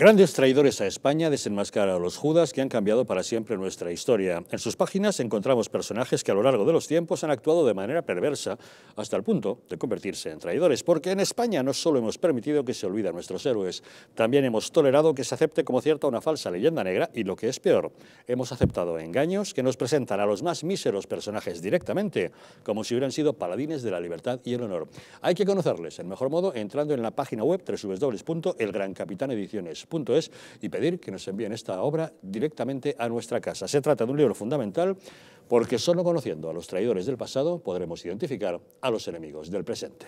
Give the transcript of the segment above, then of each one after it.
Grandes traidores a España desenmascaran a los judas que han cambiado para siempre nuestra historia. En sus páginas encontramos personajes que a lo largo de los tiempos han actuado de manera perversa hasta el punto de convertirse en traidores, porque en España no solo hemos permitido que se olviden nuestros héroes, también hemos tolerado que se acepte como cierta una falsa leyenda negra y lo que es peor, hemos aceptado engaños que nos presentan a los más míseros personajes directamente, como si hubieran sido paladines de la libertad y el honor. Hay que conocerles en mejor modo entrando en la página web capitán ediciones es y pedir que nos envíen esta obra directamente a nuestra casa. Se trata de un libro fundamental porque solo conociendo a los traidores del pasado podremos identificar a los enemigos del presente.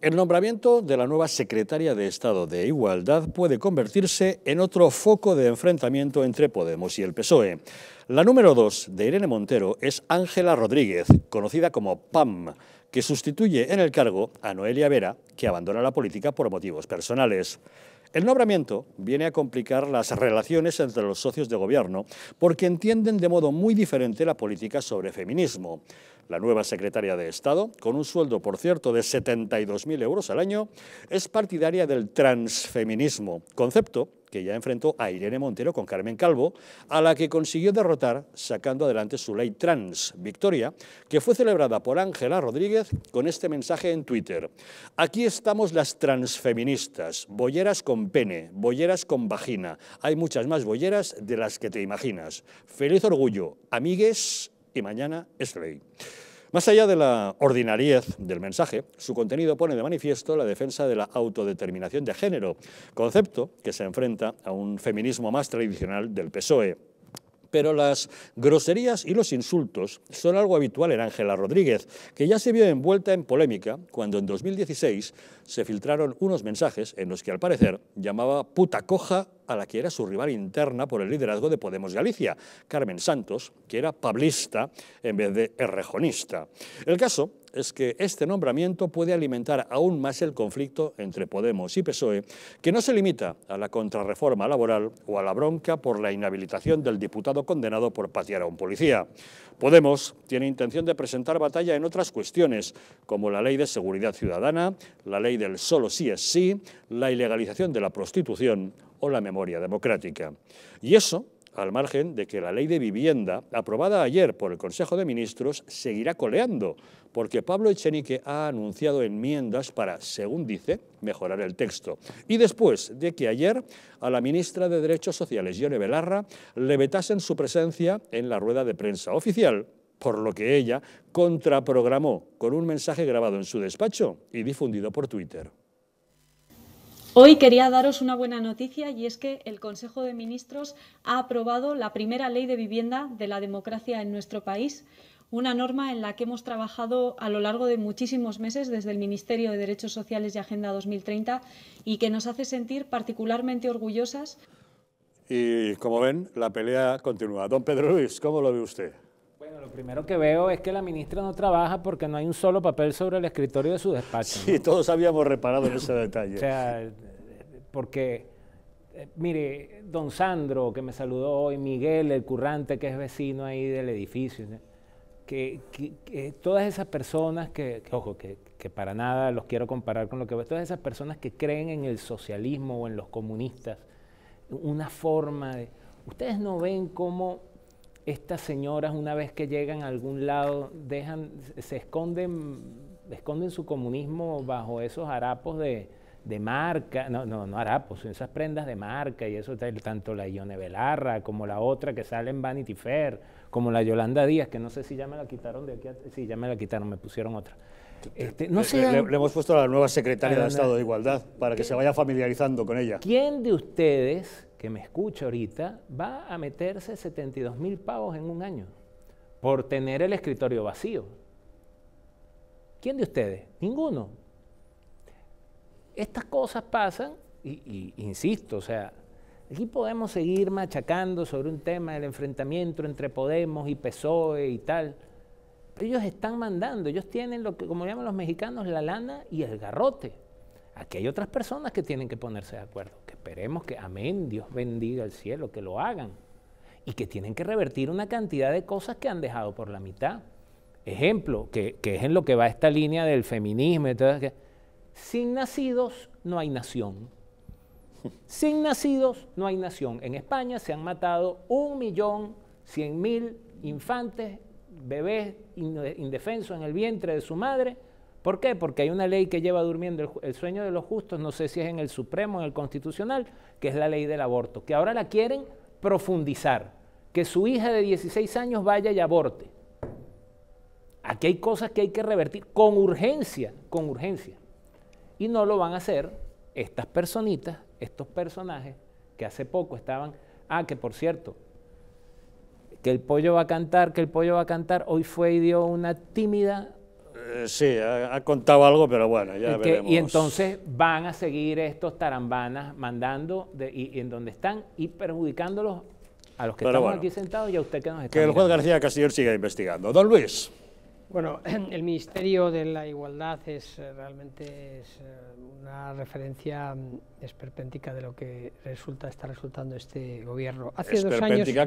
El nombramiento de la nueva secretaria de Estado de Igualdad puede convertirse en otro foco de enfrentamiento entre Podemos y el PSOE. La número dos de Irene Montero es Ángela Rodríguez, conocida como PAM, que sustituye en el cargo a Noelia Vera, que abandona la política por motivos personales. El nombramiento viene a complicar las relaciones entre los socios de gobierno porque entienden de modo muy diferente la política sobre feminismo la nueva secretaria de Estado, con un sueldo, por cierto, de 72.000 euros al año, es partidaria del transfeminismo, concepto que ya enfrentó a Irene Montero con Carmen Calvo, a la que consiguió derrotar sacando adelante su ley trans, Victoria, que fue celebrada por Ángela Rodríguez con este mensaje en Twitter. Aquí estamos las transfeministas, bolleras con pene, bolleras con vagina. Hay muchas más bolleras de las que te imaginas. Feliz orgullo, amigues y mañana es ley. Más allá de la ordinariez del mensaje, su contenido pone de manifiesto la defensa de la autodeterminación de género, concepto que se enfrenta a un feminismo más tradicional del PSOE, pero las groserías y los insultos son algo habitual en Ángela Rodríguez, que ya se vio envuelta en polémica cuando en 2016 se filtraron unos mensajes en los que al parecer llamaba puta coja a la que era su rival interna por el liderazgo de Podemos Galicia, Carmen Santos, que era pablista en vez de errejonista. El caso es que este nombramiento puede alimentar aún más el conflicto entre Podemos y PSOE, que no se limita a la contrarreforma laboral o a la bronca por la inhabilitación del diputado condenado por patear a un policía. Podemos tiene intención de presentar batalla en otras cuestiones, como la ley de seguridad ciudadana, la ley del solo sí es sí, la ilegalización de la prostitución o la memoria democrática. Y eso al margen de que la ley de vivienda, aprobada ayer por el Consejo de Ministros, seguirá coleando, porque Pablo Echenique ha anunciado enmiendas para, según dice, mejorar el texto. Y después de que ayer a la ministra de Derechos Sociales, Yone Belarra, le vetasen su presencia en la rueda de prensa oficial, por lo que ella contraprogramó con un mensaje grabado en su despacho y difundido por Twitter. Hoy quería daros una buena noticia y es que el Consejo de Ministros ha aprobado la primera ley de vivienda de la democracia en nuestro país, una norma en la que hemos trabajado a lo largo de muchísimos meses desde el Ministerio de Derechos Sociales y Agenda 2030 y que nos hace sentir particularmente orgullosas. Y como ven, la pelea continúa. Don Pedro Luis, ¿cómo lo ve usted? lo primero que veo es que la ministra no trabaja porque no hay un solo papel sobre el escritorio de su despacho. Sí, todos habíamos reparado en ese detalle. o sea, porque, eh, mire, don Sandro, que me saludó hoy, Miguel, el currante, que es vecino ahí del edificio, que, todas esas personas que, que ojo, que, para nada los quiero comparar con lo que veo, todas esas personas que creen en el socialismo o en los comunistas, una forma de... Ustedes no ven cómo estas señoras una vez que llegan a algún lado dejan, se esconden, esconden su comunismo bajo esos harapos de, marca, no, no, no harapos, esas prendas de marca y eso tanto la Ione Belarra como la otra que sale en Vanity Fair, como la Yolanda Díaz, que no sé si ya me la quitaron de aquí, sí, ya me la quitaron, me pusieron otra. Este, no le, hemos puesto a la nueva secretaria de Estado de Igualdad para que se vaya familiarizando con ella. ¿Quién de ustedes que me escucha ahorita va a meterse 72 mil pavos en un año por tener el escritorio vacío. ¿Quién de ustedes? Ninguno. Estas cosas pasan y, insisto, o sea, aquí podemos seguir machacando sobre un tema del enfrentamiento entre Podemos y PSOE y tal. Pero ellos están mandando, ellos tienen lo que, como llaman los mexicanos, la lana y el garrote. Aquí hay otras personas que tienen que ponerse de acuerdo, que esperemos que, amén, Dios bendiga el cielo, que lo hagan. Y que tienen que revertir una cantidad de cosas que han dejado por la mitad. Ejemplo, que, es en lo que va esta línea del feminismo. Entonces, que, sin nacidos no hay nación. Sin nacidos no hay nación. En España se han matado un millón cien mil infantes, bebés indefensos en el vientre de su madre ¿Por qué? Porque hay una ley que lleva durmiendo el, sueño de los justos, no sé si es en el Supremo, en el Constitucional, que es la ley del aborto, que ahora la quieren profundizar, que su hija de 16 años vaya y aborte. Aquí hay cosas que hay que revertir con urgencia, con urgencia. Y no lo van a hacer estas personitas, estos personajes que hace poco estaban, ah, que por cierto, que el pollo va a cantar, que el pollo va a cantar, hoy fue y dio una tímida eh, sí, ha, contado algo, pero bueno, ya veremos. Y entonces van a seguir estos tarambanas mandando y, en donde están y perjudicándolos a los que están estamos aquí sentados y a usted que nos está Que el juez García Castillo siga investigando. Don Luis. Bueno, el Ministerio de la Igualdad es eh, realmente eh, una referencia mm, esperpéntica de lo que resulta está resultando este gobierno. Hace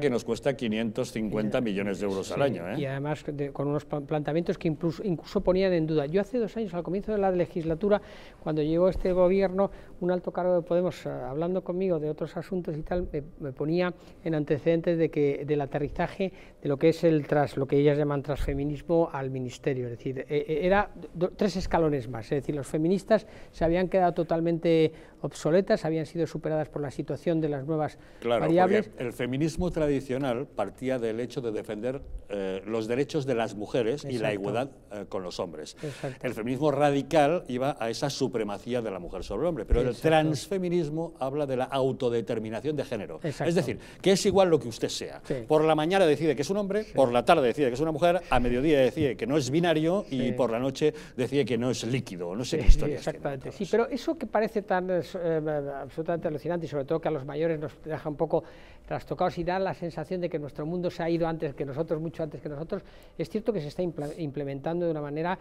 que nos cuesta 550 eh, millones de euros al año. Y además con unos planteamientos que incluso, ponían en duda. Yo hace dos años, al comienzo de la legislatura, cuando llegó este gobierno, un alto cargo de Podemos, hablando conmigo de otros asuntos y tal, me, ponía en antecedentes de que del aterrizaje de lo que es el tras, lo que ellas llaman transfeminismo al ministerio, es decir, eh, eh, era tres escalones más, es decir, los feministas se habían quedado totalmente obsoletas, habían sido superadas por la situación de las nuevas variables. El feminismo tradicional partía del hecho de defender eh, los derechos de las mujeres y la igualdad con los hombres. El feminismo radical iba a esa supremacía de la mujer sobre el hombre, pero el transfeminismo habla de la autodeterminación de género. Es decir, que es igual lo que usted sea. Por la mañana decide que es un hombre, por la tarde decide que es una mujer, a mediodía decide que no es binario y por la noche decía que no es líquido, no sé qué historia. Exactamente, sí, pero eso que parece tan eh, eh, eh, absolutamente alucinante y sobre todo que a los mayores nos deja un poco trastocados y da la sensación de que nuestro mundo se ha ido antes que nosotros, mucho antes que nosotros, es cierto que se está implementando de una manera,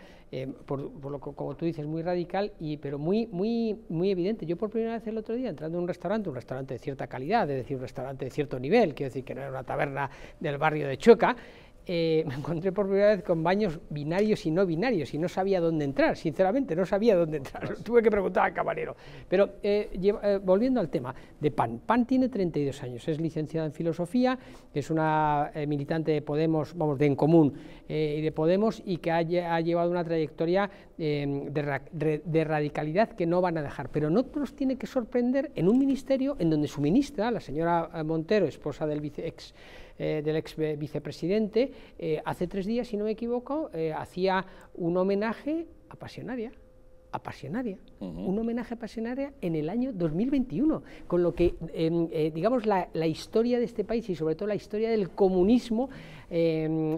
por, lo que, como tú dices, muy radical, y, pero muy, muy, muy evidente. Yo por primera vez el otro día, entrando en un restaurante, un restaurante de cierta calidad, es decir, un restaurante de cierto nivel, quiero decir que no era una taberna del barrio de Chueca, eh, me encontré por primera vez con baños binarios y no binarios, y no sabía dónde entrar, sinceramente, no sabía dónde entrar, tuve que preguntar al camarero. Pero eh, eh, volviendo al tema de PAN, PAN tiene 32 años, es licenciada en filosofía, es una militante de Podemos, vamos, de En Común y de Podemos, y que ha, llevado una trayectoria em, de, radicalidad que no van a dejar, pero no nos tiene que sorprender en un ministerio en donde su ministra, la señora Montero, esposa del vice ex eh, del ex vicepresidente, eh, hace tres días, si no me equivoco, eh, hacía un homenaje a Pasionaria. A un homenaje a Pasionaria en el año 2021, con lo que, em, digamos, la, historia de este país y sobre todo la historia del comunismo em,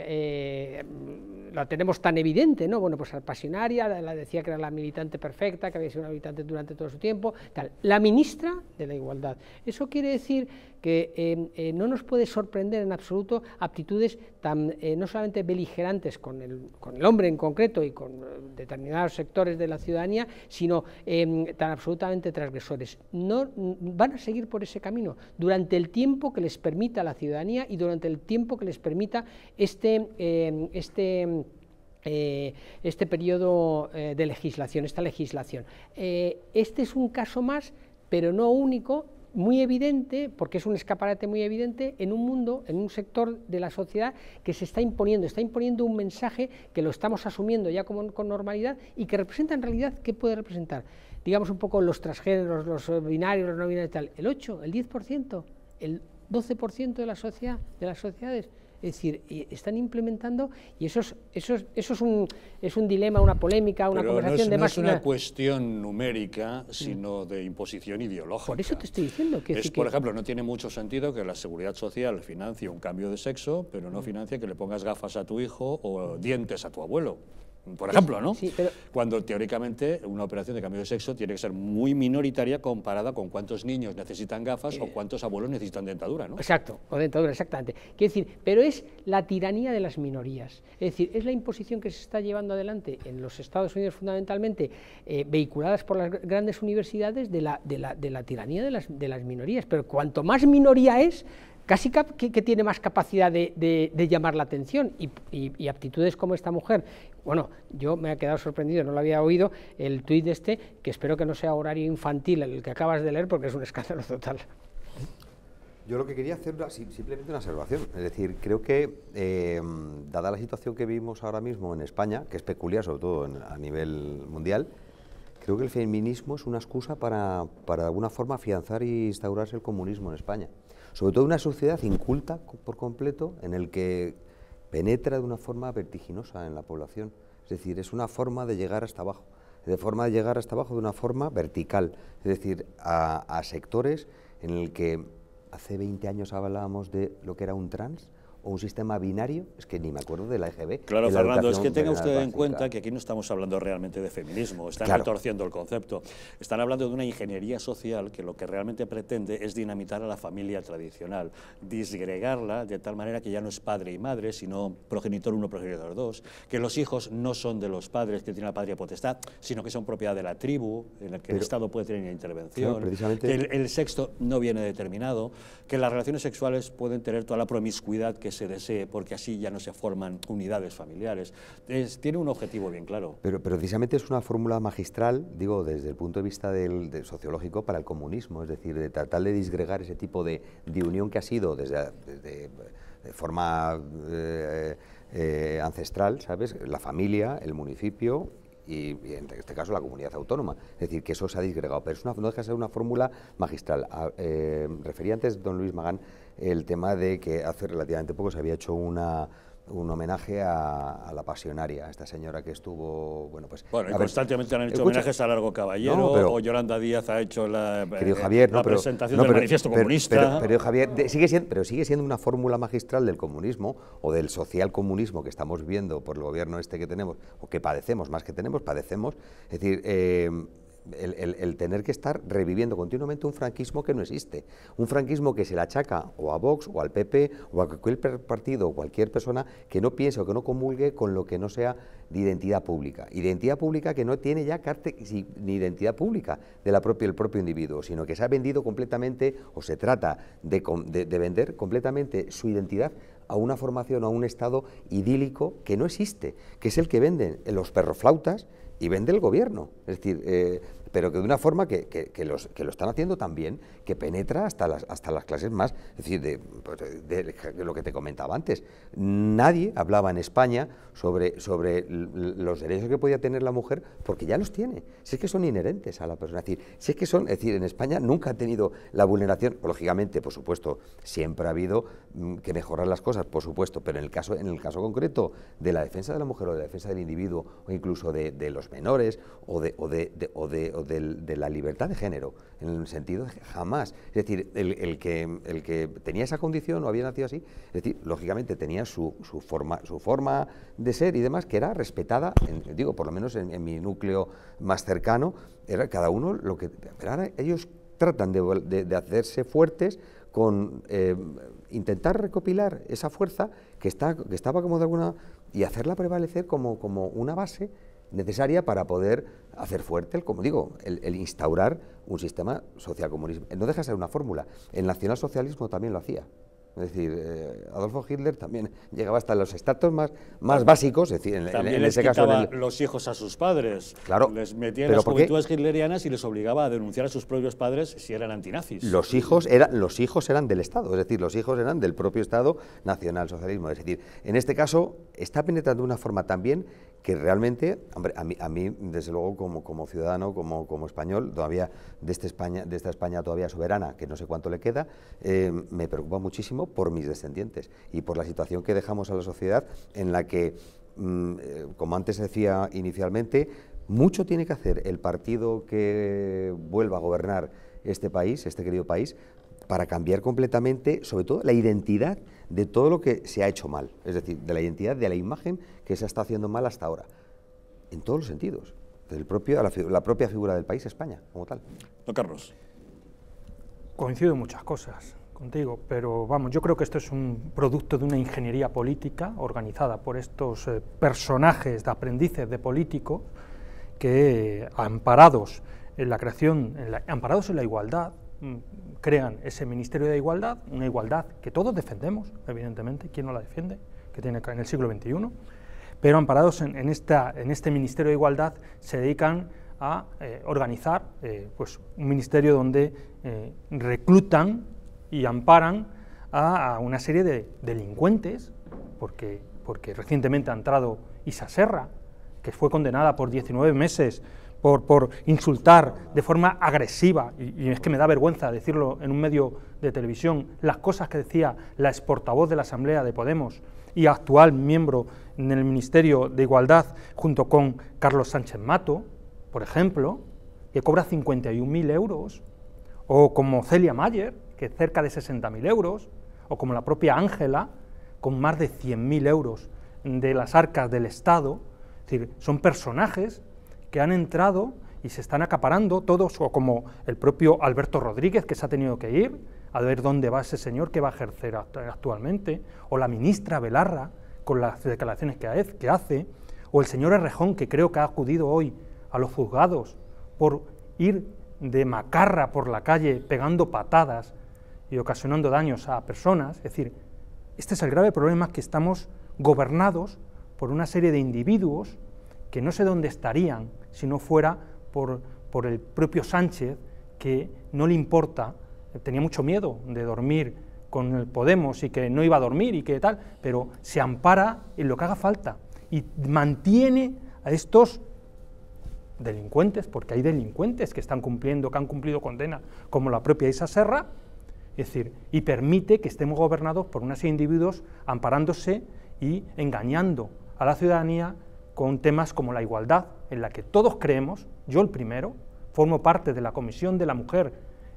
la tenemos tan evidente, ¿no? Bueno, pues pasionaria, la decía que era la militante perfecta, que había sido una militante durante todo su tiempo, tal. La ministra de la Igualdad. Eso quiere decir que eh, eh, no nos puede sorprender en absoluto aptitudes tan eh, no solamente beligerantes con el, con el, hombre en concreto y con determinados sectores de la ciudadanía, sino tan absolutamente transgresores. No, mm, van a seguir por ese camino durante el tiempo que les permita la ciudadanía y durante el tiempo que les permita este... este este periodo de legislación, esta legislación. este es un caso más, pero no único, muy evidente, porque es un escaparate muy evidente, en un mundo, en un sector de la sociedad que se está imponiendo, está imponiendo un mensaje que lo estamos asumiendo ya como, con normalidad y que representa en realidad, ¿qué puede representar? Digamos un poco los transgéneros, los binarios, los no binarios y tal, el 8, el 10%, el 12% de la sociedad, de las sociedades es decir, están implementando y eso es, eso un, dilema, una polémica, una conversación de más. No es una cuestión numérica, mm. sino de imposición ideológica. Por eso te estoy diciendo que... Es, Por ejemplo, no tiene mucho sentido que la seguridad social financie un cambio de sexo, pero no mm. financia que le pongas gafas a tu hijo o dientes a tu abuelo por ejemplo, ¿no? Sí, pero... Cuando teóricamente una operación de cambio de sexo tiene que ser muy minoritaria comparada con cuántos niños necesitan gafas o eh, cuántos abuelos necesitan dentadura, ¿no? Exacto, o dentadura, exactamente. Quiero decir, pero es la tiranía de las minorías. Es decir, es la imposición que se está llevando adelante en los Estados Unidos fundamentalmente, eh, vehiculadas por las grandes universidades, de la, de la, de la tiranía de las, de las minorías. Pero cuanto más minoría es, casi que, tiene más capacidad de, llamar la atención y, y, aptitudes como esta mujer. Bueno, yo me he quedado sorprendido, no lo había oído, el tuit este, que espero que no sea horario infantil el que acabas de leer porque es un escándalo total. Yo lo que quería hacer era simplemente una observación. Es decir, creo que, eh, dada la situación que vivimos ahora mismo en España, que es peculiar sobre todo a nivel mundial, creo que el feminismo es una excusa para, para de alguna forma afianzar y e instaurarse el comunismo en España sobre todo una sociedad inculta por completo en el que penetra de una forma vertiginosa en la población. Es decir, es una forma de llegar hasta abajo, de forma de llegar hasta abajo de una forma vertical, es decir, a, sectores en el que hace 20 años hablábamos de lo que era un trans, o un sistema binario, es que ni me acuerdo de la EGB. Claro, Fernando, es que tenga usted en cuenta que aquí no estamos hablando realmente de feminismo, están retorciendo el concepto. Están hablando de una ingeniería social que lo que realmente pretende es dinamitar a la familia tradicional, disgregarla de tal manera que ya no es padre y madre, sino progenitor uno, progenitor dos, que los hijos no son de los padres que tienen la patria potestad, sino que son propiedad de la tribu, en la que el Estado puede tener intervención, que el, el sexto no viene determinado, que las relaciones sexuales pueden tener toda la promiscuidad que se desee, porque así ya no se forman unidades familiares. tiene un objetivo bien claro. Pero, precisamente es una fórmula magistral, digo, desde el punto de vista del, sociológico para el comunismo, es decir, de tratar de disgregar ese tipo de, unión que ha sido desde, de forma eh, eh, ancestral, ¿sabes? La familia, el municipio y, en este caso la comunidad autónoma. Es decir, que eso se ha disgregado, pero es una, no deja de ser una fórmula magistral. Ah, eh, refería antes don Luis Magán el tema de que hace relativamente poco se había hecho una, un homenaje a, la pasionaria, a esta señora que estuvo, bueno, pues... y constantemente han hecho homenajes a Largo Caballero, o Yolanda Díaz ha hecho la, eh, presentación del manifiesto comunista. Pero, sigue siendo, pero sigue siendo una fórmula magistral del comunismo, o del social comunismo que estamos viendo por el gobierno este que tenemos, o que padecemos, más que tenemos, padecemos, es decir... Eh, el, tener que estar reviviendo continuamente un franquismo que no existe, un franquismo que se le achaca o a Vox o al PP o a cualquier partido o cualquier persona que no piense o que no comulgue con lo que no sea de identidad pública, identidad pública que no tiene ya carte, ni identidad pública del propio, propio individuo, sino que se ha vendido completamente o se trata de, vender completamente su identidad a una formación, o a un estado idílico que no existe, que es el que venden los perroflautas, y vende el gobierno. Es decir, eh, pero que de una forma que, que, los, que lo están haciendo también, que penetra hasta las, hasta las clases más, es decir, pues, de, lo que te comentaba antes. Nadie hablaba en España sobre, sobre los derechos que podía tener la mujer porque ya los tiene, si es que son inherentes a la persona, es decir, si es que son, es decir, en España nunca ha tenido la vulneración, lógicamente, por supuesto, siempre ha habido mm, que mejorar las cosas, por supuesto, pero en el caso, en el caso concreto de la defensa de la mujer o de la defensa del individuo o incluso de, los menores o, de, o de la libertad de género, en el sentido de que jamás es decir, el, que, el que tenía esa condición o había nacido así, es decir, lógicamente tenía su, su, forma, su forma de ser y demás, que era respetada, digo, por lo menos en, mi núcleo más cercano, era cada uno lo que... Pero ahora ellos tratan de, hacerse fuertes con eh, intentar recopilar esa fuerza que, está, que estaba como de alguna... y hacerla prevalecer como, como una base necesaria para poder hacer fuerte, el, como digo, el, instaurar un sistema social comunismo No deja de ser una fórmula. El nacionalsocialismo también lo hacía. Es decir, eh, Adolfo Hitler también llegaba hasta los estratos más, más básicos, es decir, en, ese caso... los hijos a sus padres. Claro. Les metía en las juventudes hitlerianas y les obligaba a denunciar a sus propios padres si eran antinazis. Los hijos, eran los hijos eran del Estado, es decir, los hijos eran del propio Estado nacionalsocialismo. Es decir, en este caso está penetrando de una forma también que realmente, hombre, a mí, desde luego como, ciudadano, como, español, todavía de, este España, de esta España todavía soberana, que no sé cuánto le queda, eh, me preocupa muchísimo por mis descendientes y por la situación que dejamos a la sociedad en la que, mm, eh, como antes decía inicialmente, mucho tiene que hacer el partido que vuelva a gobernar este país, este querido país, para cambiar completamente, sobre todo, la identidad de todo lo que se ha hecho mal, es decir, de la identidad, de la imagen que se está haciendo mal hasta ahora, en todos los sentidos, del propio, la, propia figura del país, España, como tal. Don Carlos. Coincido en muchas cosas contigo, pero vamos, yo creo que esto es un producto de una ingeniería política organizada por estos eh, personajes de aprendices de político que, eh, amparados en la creación, amparados en la igualdad, Mm, crean ese Ministerio de Igualdad, una igualdad que todos defendemos, evidentemente, ¿quién no la defiende? Que tiene en el siglo XXI, pero amparados en, esta, en este Ministerio de Igualdad se dedican a eh, organizar eh, pues, un ministerio donde eh, reclutan y amparan a, una serie de delincuentes, porque, porque recientemente ha entrado Isa Serra, que fue condenada por 19 meses por, insultar de forma agresiva, y, es que me da vergüenza decirlo en un medio de televisión, las cosas que decía la exportavoz de la Asamblea de Podemos y actual miembro en el Ministerio de Igualdad junto con Carlos Sánchez Mato, por ejemplo, que cobra 51.000 euros, o como Celia Mayer, que cerca de 60.000 euros, o como la propia Ángela, con más de 100.000 euros de las arcas del Estado, es decir, son personajes que han entrado y se están acaparando todos, o como el propio Alberto Rodríguez, que se ha tenido que ir, a ver dónde va ese señor que va a ejercer actualmente, o la ministra Belarra, con las declaraciones que hace, o el señor Errejón, que creo que ha acudido hoy a los juzgados por ir de macarra por la calle pegando patadas y ocasionando daños a personas. Es decir, este es el grave problema que estamos gobernados por una serie de individuos que no sé dónde estarían si no fuera por, el propio Sánchez, que no le importa, tenía mucho miedo de dormir con el Podemos y que no iba a dormir y que tal, pero se ampara en lo que haga falta y mantiene a estos delincuentes, porque hay delincuentes que están cumpliendo, que han cumplido condena, como la propia Isa Serra, es decir, y permite que estemos gobernados por unas individuos amparándose y engañando a la ciudadanía con temas como la igualdad, en la que todos creemos, yo el primero, formo parte de la Comisión de la Mujer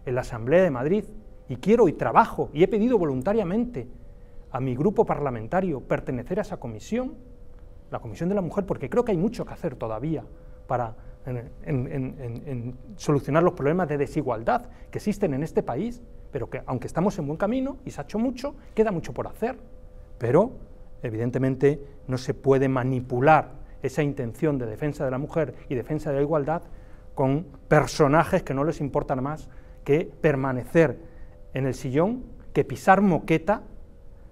en la Asamblea de Madrid y quiero y trabajo y he pedido voluntariamente a mi grupo parlamentario pertenecer a esa comisión, la Comisión de la Mujer, porque creo que hay mucho que hacer todavía para en, solucionar los problemas de desigualdad que existen en este país, pero que aunque estamos en buen camino y se ha hecho mucho, queda mucho por hacer. Pero, evidentemente, no se puede manipular esa intención de defensa de la mujer y defensa de la igualdad con personajes que no les importan más que permanecer en el sillón, que pisar moqueta,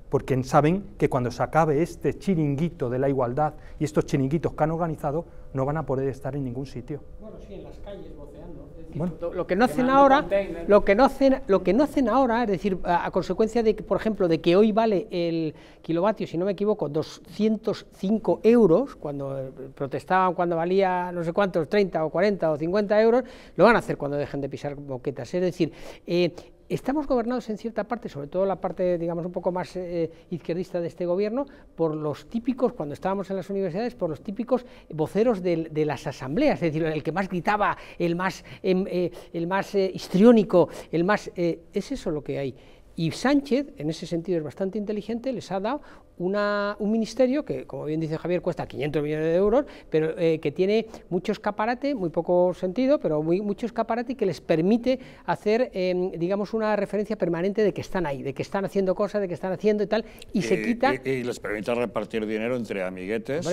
porque saben que cuando se acabe este chiringuito de la igualdad y estos chiringuitos que han organizado, no van a poder estar en ningún sitio y en las calles boceando. lo, que no hacen ahora, lo que no hacen, lo que no hacen ahora, es decir, a, consecuencia de que, por ejemplo, de que hoy vale el kilovatio, si no me equivoco, 205 euros, cuando eh, protestaban cuando valía no sé cuántos, 30 o 40 o 50 euros, lo van a hacer cuando dejen de pisar boquetas. Es decir, eh, estamos gobernados en cierta parte, sobre todo la parte, digamos, un poco más eh, izquierdista de este gobierno, por los típicos, cuando estábamos en las universidades, por los típicos voceros de, las asambleas, es decir, el que más gritaba, el más, em, eh, el más eh, histriónico, el más... es eso lo que hay. Y Sánchez, en ese sentido, es bastante inteligente, les ha dado un ministerio que, como bien dice Javier, cuesta 500 millones de euros, pero eh, que tiene mucho escaparate, muy poco sentido, pero muy, mucho escaparate que les permite hacer, em, digamos, una referencia permanente de que están ahí, de que están haciendo cosas, de que están haciendo y tal, y se eh, quita... Y, eh, les permite repartir dinero entre amiguetes,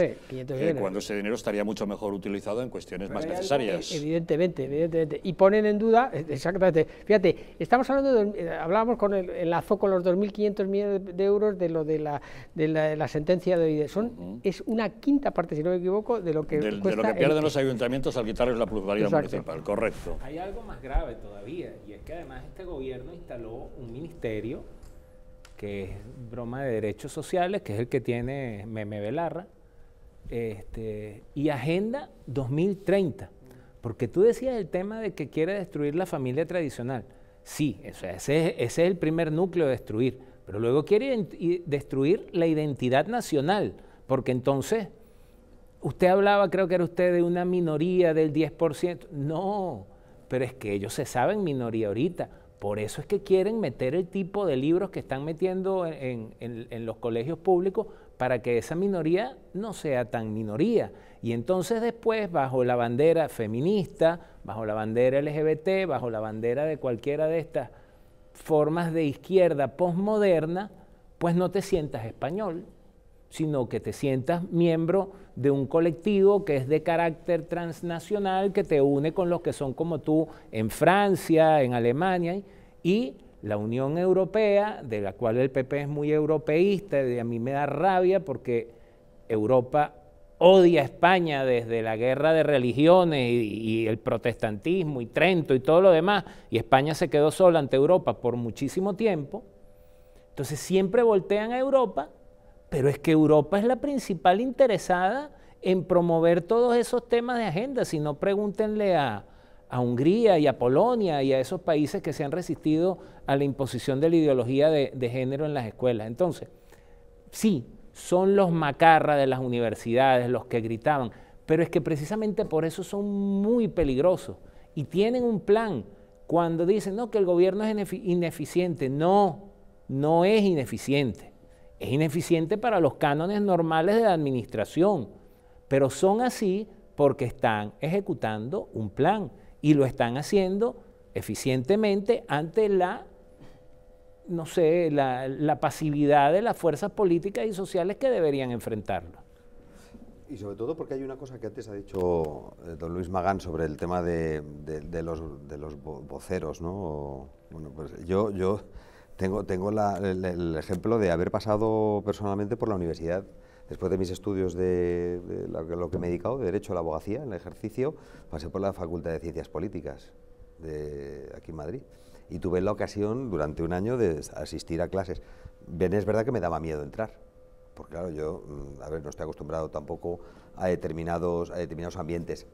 cuando ese dinero estaría mucho mejor utilizado en cuestiones más necesarias. E, evidentemente, evidentemente. Y ponen en duda, exactamente, fíjate, estamos hablando, hablábamos con el, lazo con los 2.500 millones de euros de lo de la de la, sentencia de hoy. Son, Es una quinta parte, si no me equivoco, de lo que pierden los ayuntamientos al quitarles la pluralidad municipal, correcto. Hay algo más grave todavía, y es que además este gobierno instaló un ministerio que es broma de derechos sociales, que es el que tiene Meme Belarra, este, y Agenda 2030. Porque tú decías el tema de que quiere destruir la familia tradicional. Sí, ese, es el primer núcleo de destruir. Pero luego quiere destruir la identidad nacional, porque entonces usted hablaba, creo que era usted, de una minoría del 10%. No, pero es que ellos se saben minoría ahorita. Por eso es que quieren meter el tipo de libros que están metiendo en, en, los colegios públicos para que esa minoría no sea tan minoría. Y entonces después, bajo la bandera feminista, bajo la bandera LGBT, bajo la bandera de cualquiera de estas formas de izquierda posmoderna, pues no te sientas español, sino que te sientas miembro de un colectivo que es de carácter transnacional, que te une con los que son como tú en Francia, en Alemania, y la Unión Europea, de la cual el PP es muy europeísta, y a mí me da rabia porque Europa odia a España desde la guerra de religiones y, el protestantismo y Trento y todo lo demás, y España se quedó sola ante Europa por muchísimo tiempo, entonces siempre voltean a Europa, pero es que Europa es la principal interesada en promover todos esos temas de agenda, si no pregúntenle a, a Hungría y a Polonia y a esos países que se han resistido a la imposición de la ideología de, de género en las escuelas. Entonces, sí, son los macarras de las universidades los que gritaban, pero es que precisamente por eso son muy peligrosos y tienen un plan. Cuando dicen, no, que el gobierno es ineficiente, no, no es ineficiente. Es ineficiente para los cánones normales de la administración, pero son así porque están ejecutando un plan y lo están haciendo eficientemente ante la no sé, la, la pasividad de las fuerzas políticas y sociales que deberían enfrentarlo. Y sobre todo porque hay una cosa que antes ha dicho eh, don Luis Magán sobre el tema de, los, de los voceros, ¿no? Bueno, pues yo, yo tengo, tengo el, ejemplo de haber pasado personalmente por la universidad, después de mis estudios de, lo, que, me he dedicado, de Derecho a la Abogacía, en el ejercicio, pasé por la Facultad de Ciencias Políticas de aquí en Madrid y tuve la ocasión durante un año de asistir a clases. Bien, es verdad que me daba miedo entrar, porque claro, yo, mm, a ver, no estoy acostumbrado tampoco a determinados, determinados ambientes.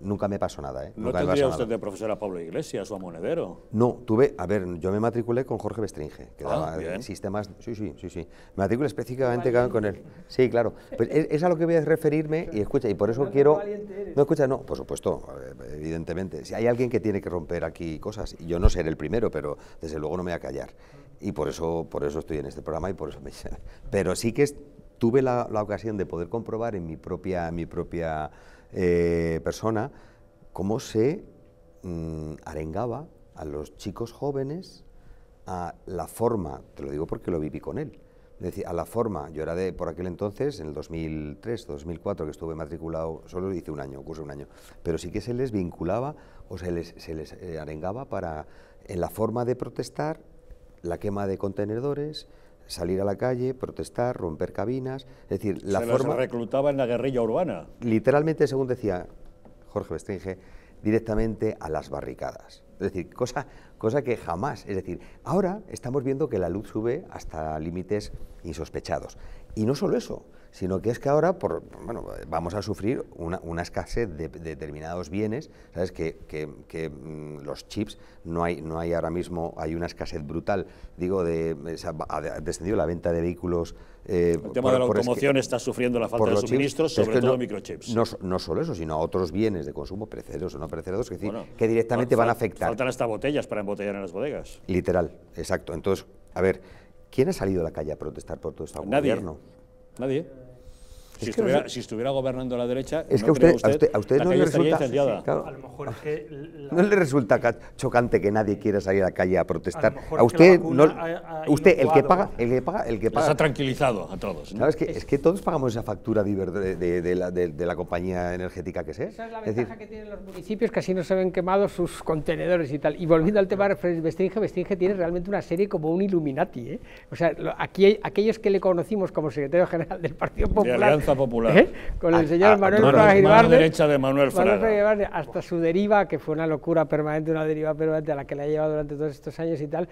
Nunca me pasó nada. ¿eh? ¿No tendría usted de profesor a Pablo Iglesias o a Monedero? No, tuve, a ver, yo me matriculé con Jorge Bestringe, que ah, daba sistemas, sí, sí, sí, sí. Me matriculé específicamente con él. Sí, claro. Pues es, a lo que voy a referirme y escucha, y por eso quiero... No, escucha, no, por supuesto, evidentemente. Si hay alguien que tiene que romper aquí cosas, yo no seré el primero, pero desde luego no me voy a callar. Y por eso, por eso estoy en este programa y por eso me... Pero sí que... Es, tuve la, ocasión de poder comprobar en mi propia, mi propia eh, persona cómo se mm, arengaba a los chicos jóvenes a la forma, te lo digo porque lo viví con él, es decir, a la forma, yo era de por aquel entonces, en el 2003, 2004, que estuve matriculado, solo hice un año, curso un año, pero sí que se les vinculaba o se les, se les eh, arengaba para, en la forma de protestar, la quema de contenedores, salir a la calle, protestar, romper cabinas, es decir, la forma... Se reclutaba en la guerrilla urbana. Literalmente, según decía Jorge Bestringe, directamente a las barricadas. Es decir, cosa, cosa que jamás. Es decir, ahora estamos viendo que la luz sube hasta límites insospechados. Y no solo eso, sino que es que ahora por, bueno, vamos a sufrir una, escasez de, determinados bienes, ¿sabes? Que, mm, los chips no hay, no hay ahora mismo, hay una escasez brutal, digo, de, ha descendido la venta de vehículos. Eh, el tema de la automoción está sufriendo la falta de suministros, sobre todo microchips. No, solo eso, sino otros bienes de consumo perecederos o no perecederos, que, que directamente van a afectar. Faltan hasta botellas para embotellar en las bodegas. Literal, exacto. Entonces, a ver, ¿Quién ha salido a la calle a protestar por todo esto? Nadie. Gobierno? ¿Nadie? Si, estuviera, gobernando la derecha, es que no a usted, no le resulta. lo mejor no le resulta chocante que nadie quiera salir a la calle a protestar. A, usted, no, usted el que paga, el que paga, el que paga. ha tranquilizado a todos. ¿no? Es que, es, que, todos pagamos esa factura de, la, compañía energética que es. Esa es la ventaja que tienen los municipios, que así no se ven quemados sus contenedores y tal. Y volviendo al tema de Vestringe, Vestringe tiene realmente una serie como un Illuminati. ¿eh? O sea, aquí, aquellos que le conocimos como secretario general del Partido Popular. Popular. ¿Eh? Con el señor Manuel Fraga derecha de Manuel hasta su deriva, que fue una locura permanente, una deriva permanente a la que le ha llevado durante todos estos años y tal.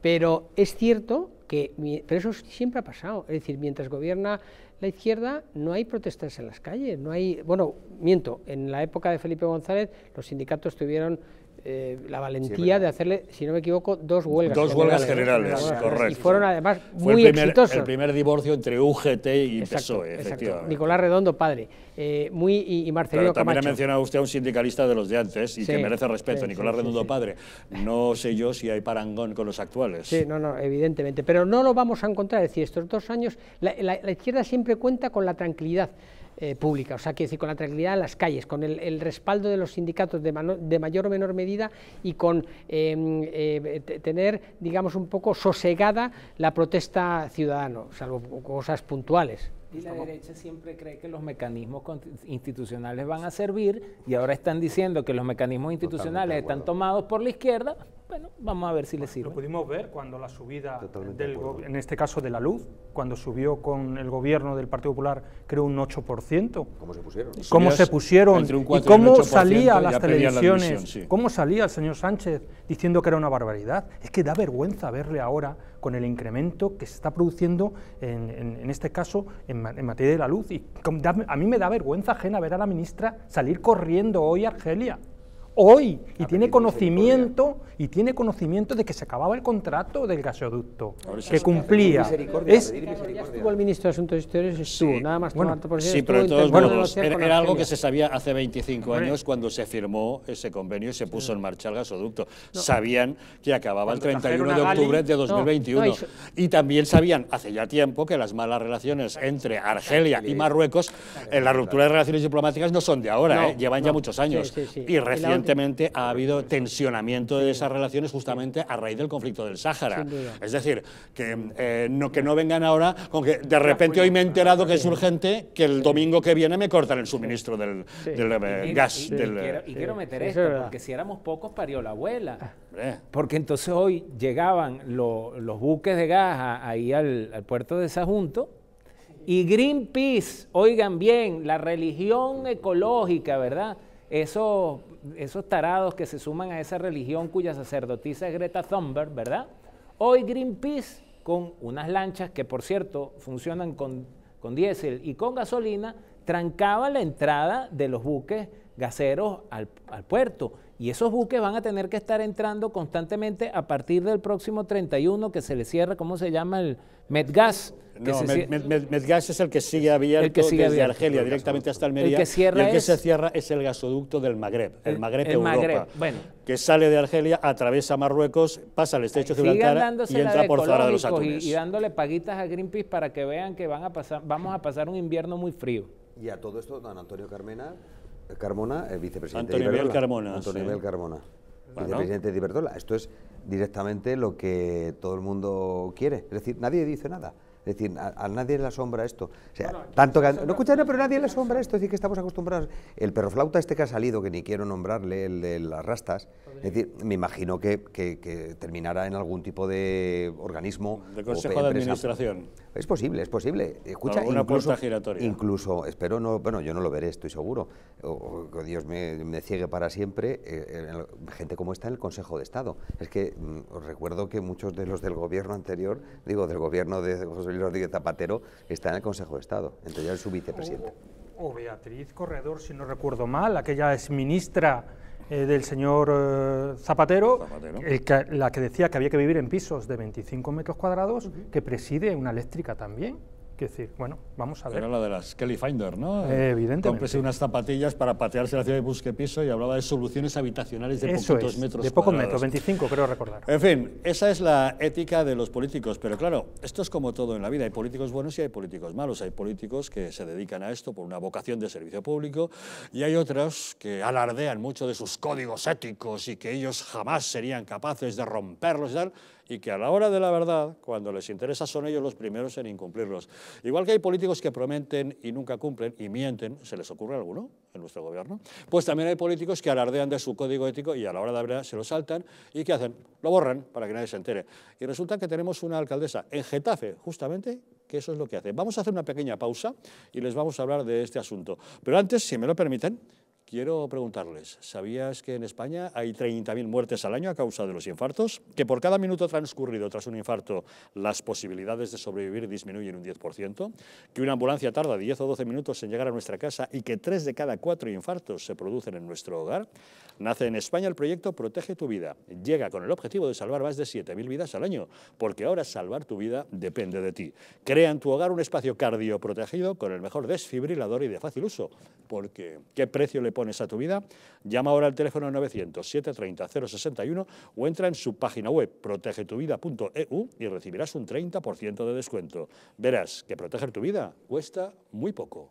Pero es cierto que, pero eso siempre ha pasado, es decir, mientras gobierna la izquierda no hay protestas en las calles, no hay, bueno, miento, en la época de Felipe González los sindicatos tuvieron eh, la valentía de hacerle, si no me equivoco, dos huelgas. Dos huelgas generales, correcto. Y fueron además muy el primer, El primer divorcio entre UGT y PSOE, efectivamente. Nicolás Redondo, padre, eh, muy y, Marcelino Camacho. También ha mencionado usted a un sindicalista de los de antes y que merece respeto, Nicolás Redondo, padre. No sé yo si hay parangón con los actuales. Sí, no, no, evidentemente. Pero no lo vamos a encontrar. Es decir, estos dos años, la izquierda siempre cuenta con la tranquilidad. Eh, pública. O sea, quiero decir, con la tranquilidad de las calles, con el, respaldo de los sindicatos de, mayor o menor medida y con em, eh, eh, tener, digamos, un poco sosegada la protesta ciudadana, salvo cosas puntuales. Y la derecha siempre cree que los mecanismos institucionales van a servir y ahora están diciendo que los mecanismos institucionales están tomados por la izquierda bueno, vamos a ver si le sirve. Lo pudimos ver cuando la subida, en este caso de la luz, cuando subió con el gobierno del Partido Popular, creo un 8%. ¿Cómo se pusieron? ¿Cómo se pusieron? ¿Y cómo salía a las televisiones? ¿Cómo salía el señor Sánchez diciendo que era una barbaridad? Es que da vergüenza verle ahora con el incremento que se está produciendo, en, este caso, en, en, materia de la luz. Y a mí me da vergüenza ajena ver a la ministra salir corriendo hoy a Argelia hoy y tiene conocimiento y tiene conocimiento de que se acababa el contrato del gasoducto que cumplía. Es, estuvo el ministro de Asuntos Exteriores estuvo, sí. nada más bueno, Sí, pero de todos bueno, era, algo que se sabía hace 25 años cuando se firmó ese convenio y se puso en marcha el gasoducto. Sabían que acababa el 31 de octubre de 2021 y, también sabían hace ya tiempo que las malas relaciones entre Argelia y Marruecos, en eh, la ruptura de relaciones diplomáticas no son de ahora, eh, llevan ya muchos años y recién evidentemente ha habido tensionamiento de esas relaciones justamente a raíz del conflicto del Sáhara. Es decir, que, eh, no, que no vengan ahora con que de repente hoy me he enterado que es urgente que el domingo que viene me cortan el suministro del, gas. Del, eh, y, quiero, meter esto, porque si éramos pocos parió la abuela. Ah, porque entonces hoy llegaban los buques de gas ahí al, puerto de Sajunto y Greenpeace, oigan bien, la religión ecológica, ¿verdad? Eso esos tarados que se suman a esa religión cuya sacerdotisa es Greta Thunberg, ¿verdad? Hoy Greenpeace, con unas lanchas que por cierto funcionan con, diésel y con gasolina, trancaba la entrada de los buques gaseros al puerto y esos buques van a tener que estar entrando constantemente a partir del próximo 31 que se le cierra, ¿cómo se llama? El Medgas. No, Medgas es el que sigue abierto que sigue desde Argelia directamente hasta Almería. El que, el que se cierra es el gasoducto del Magreb, el, Magreb el Europa, que sale de Argelia, atraviesa Marruecos, pasa al estrecho de Gibraltar y entra por Zara de los Atunes. Y, dándole paguitas a Greenpeace para que vean que van a pasar, vamos a pasar un invierno muy frío. Y a todo esto, don Antonio Carmena Carmona, el vicepresidente de Iberdrola. Carmona. Antonio sí. Carmona, el vicepresidente de Iberdrola. Esto es directamente lo que todo el mundo quiere. Es decir, nadie dice nada. Es decir, a, nadie le asombra esto. O sea, tanto no escucha no, pero nadie le asombra esto, es decir, que estamos acostumbrados. El perroflauta este que ha salido, que ni quiero nombrarle, el de las rastas, es decir, me imagino que, que, terminará en algún tipo de organismo. De consejo de administración. Es posible, es posible. Escucha, una Incluso, espero no, bueno, yo no lo veré, estoy seguro. O, que Dios me, ciegue para siempre, eh, gente como esta en el Consejo de Estado. Es que mm, os recuerdo que muchos de los del gobierno anterior, digo, del gobierno de José Rodríguez Zapatero está en el Consejo de Estado, entonces ya es su vicepresidente O, Beatriz Corredor, si no recuerdo mal, aquella es ministra eh, del señor eh, Zapatero, la que decía que había que vivir en pisos de 25 metros cuadrados, que preside una eléctrica también decir, bueno, vamos a ver. Era la de las Kelly Finder, ¿no? evidentemente. Cómprese unas zapatillas para patearse la ciudad de piso y hablaba de soluciones habitacionales de Eso metros. De pocos metros, 25 creo recordar. En fin, esa es la ética de los políticos, pero claro, esto es como todo en la vida. Hay políticos buenos y hay políticos malos. Hay políticos que se dedican a esto por una vocación de servicio público y hay otros que alardean mucho de sus códigos éticos y que ellos jamás serían capaces de romperlos y tal y que a la hora de la verdad, cuando les interesa, son ellos los primeros en incumplirlos. Igual que hay políticos que prometen y nunca cumplen y mienten, ¿se les ocurre alguno en nuestro gobierno? Pues también hay políticos que alardean de su código ético y a la hora de la verdad se lo saltan y ¿qué hacen? Lo borran para que nadie se entere. Y resulta que tenemos una alcaldesa en Getafe, justamente, que eso es lo que hace. Vamos a hacer una pequeña pausa y les vamos a hablar de este asunto. Pero antes, si me lo permiten, Quiero preguntarles, ¿sabías que en España hay 30.000 muertes al año a causa de los infartos? ¿Que por cada minuto transcurrido tras un infarto las posibilidades de sobrevivir disminuyen un 10%? ¿Que una ambulancia tarda 10 o 12 minutos en llegar a nuestra casa y que 3 de cada 4 infartos se producen en nuestro hogar? Nace en España el proyecto Protege tu vida. Llega con el objetivo de salvar más de 7.000 vidas al año, porque ahora salvar tu vida depende de ti. Crea en tu hogar un espacio cardioprotegido con el mejor desfibrilador y de fácil uso, porque ¿qué precio le pones con esa tu vida? Llama ahora al teléfono 900-730-061 o entra en su página web protegetuvida.eu y recibirás un 30% de descuento. Verás que proteger tu vida cuesta muy poco.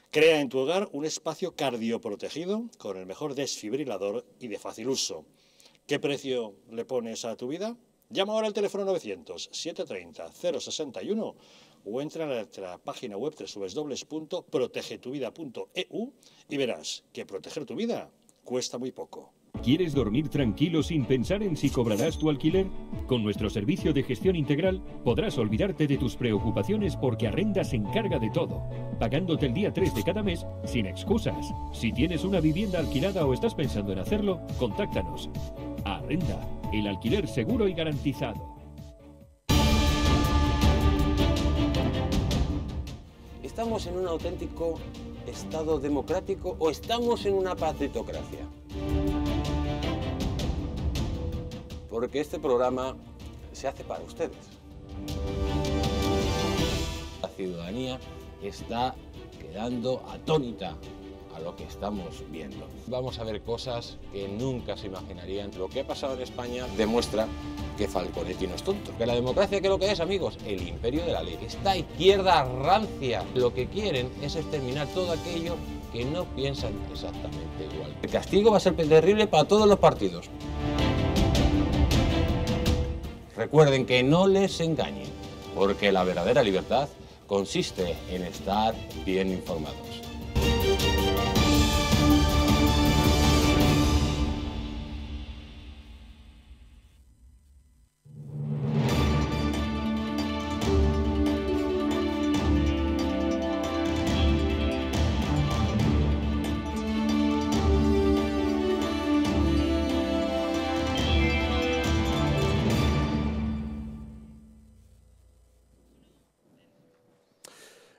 Crea en tu hogar un espacio cardioprotegido con el mejor desfibrilador y de fácil uso. ¿Qué precio le pones a tu vida? Llama ahora al teléfono 900-730-061 o entra a nuestra página web www.protegetuvida.eu y verás que proteger tu vida Cuesta muy poco. ¿Quieres dormir tranquilo sin pensar en si cobrarás tu alquiler? Con nuestro servicio de gestión integral podrás olvidarte de tus preocupaciones porque Arrenda se encarga de todo, pagándote el día 3 de cada mes sin excusas. Si tienes una vivienda alquilada o estás pensando en hacerlo, contáctanos. Arrenda, el alquiler seguro y garantizado. Estamos en un auténtico Estado democrático o estamos en una patritocracia? Porque este programa se hace para ustedes. La ciudadanía está quedando atónita lo que estamos viendo. Vamos a ver cosas que nunca se imaginarían. Lo que ha pasado en España demuestra que Falconetti no es tonto. Que la democracia, que lo que es, amigos? El imperio de la ley. Esta izquierda rancia lo que quieren es exterminar todo aquello que no piensan exactamente igual. El castigo va a ser terrible para todos los partidos. Recuerden que no les engañen, porque la verdadera libertad consiste en estar bien informados.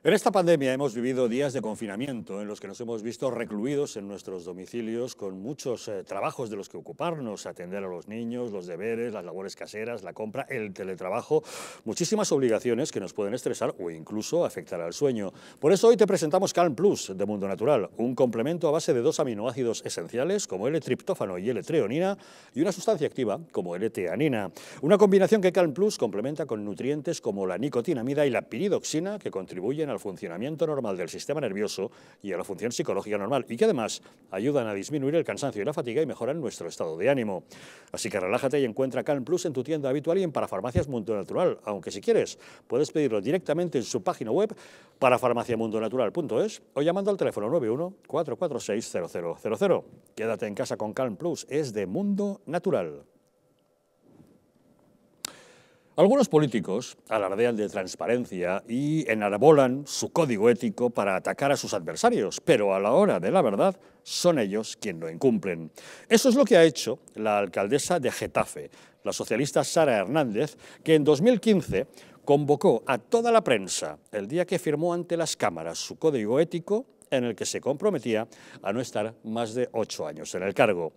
En esta pandemia hemos vivido días de confinamiento en los que nos hemos visto recluidos en nuestros domicilios con muchos eh, trabajos de los que ocuparnos, atender a los niños, los deberes, las labores caseras, la compra, el teletrabajo, muchísimas obligaciones que nos pueden estresar o incluso afectar al sueño. Por eso hoy te presentamos Calm Plus de Mundo Natural, un complemento a base de dos aminoácidos esenciales como L-triptófano y L-treonina y una sustancia activa como L-teanina. Una combinación que Calm Plus complementa con nutrientes como la nicotinamida y la piridoxina que contribuyen a al funcionamiento normal del sistema nervioso y a la función psicológica normal y que además ayudan a disminuir el cansancio y la fatiga y mejoran nuestro estado de ánimo. Así que relájate y encuentra Calm Plus en tu tienda habitual y en Parafarmacias Mundo Natural, aunque si quieres puedes pedirlo directamente en su página web parafarmaciamundonatural.es o llamando al teléfono 91 446 Quédate en casa con Calm Plus, es de Mundo Natural. Algunos políticos alardean de transparencia y enarbolan su código ético para atacar a sus adversarios, pero a la hora de la verdad son ellos quienes lo incumplen. Eso es lo que ha hecho la alcaldesa de Getafe, la socialista Sara Hernández, que en 2015 convocó a toda la prensa el día que firmó ante las cámaras su código ético en el que se comprometía a no estar más de ocho años en el cargo.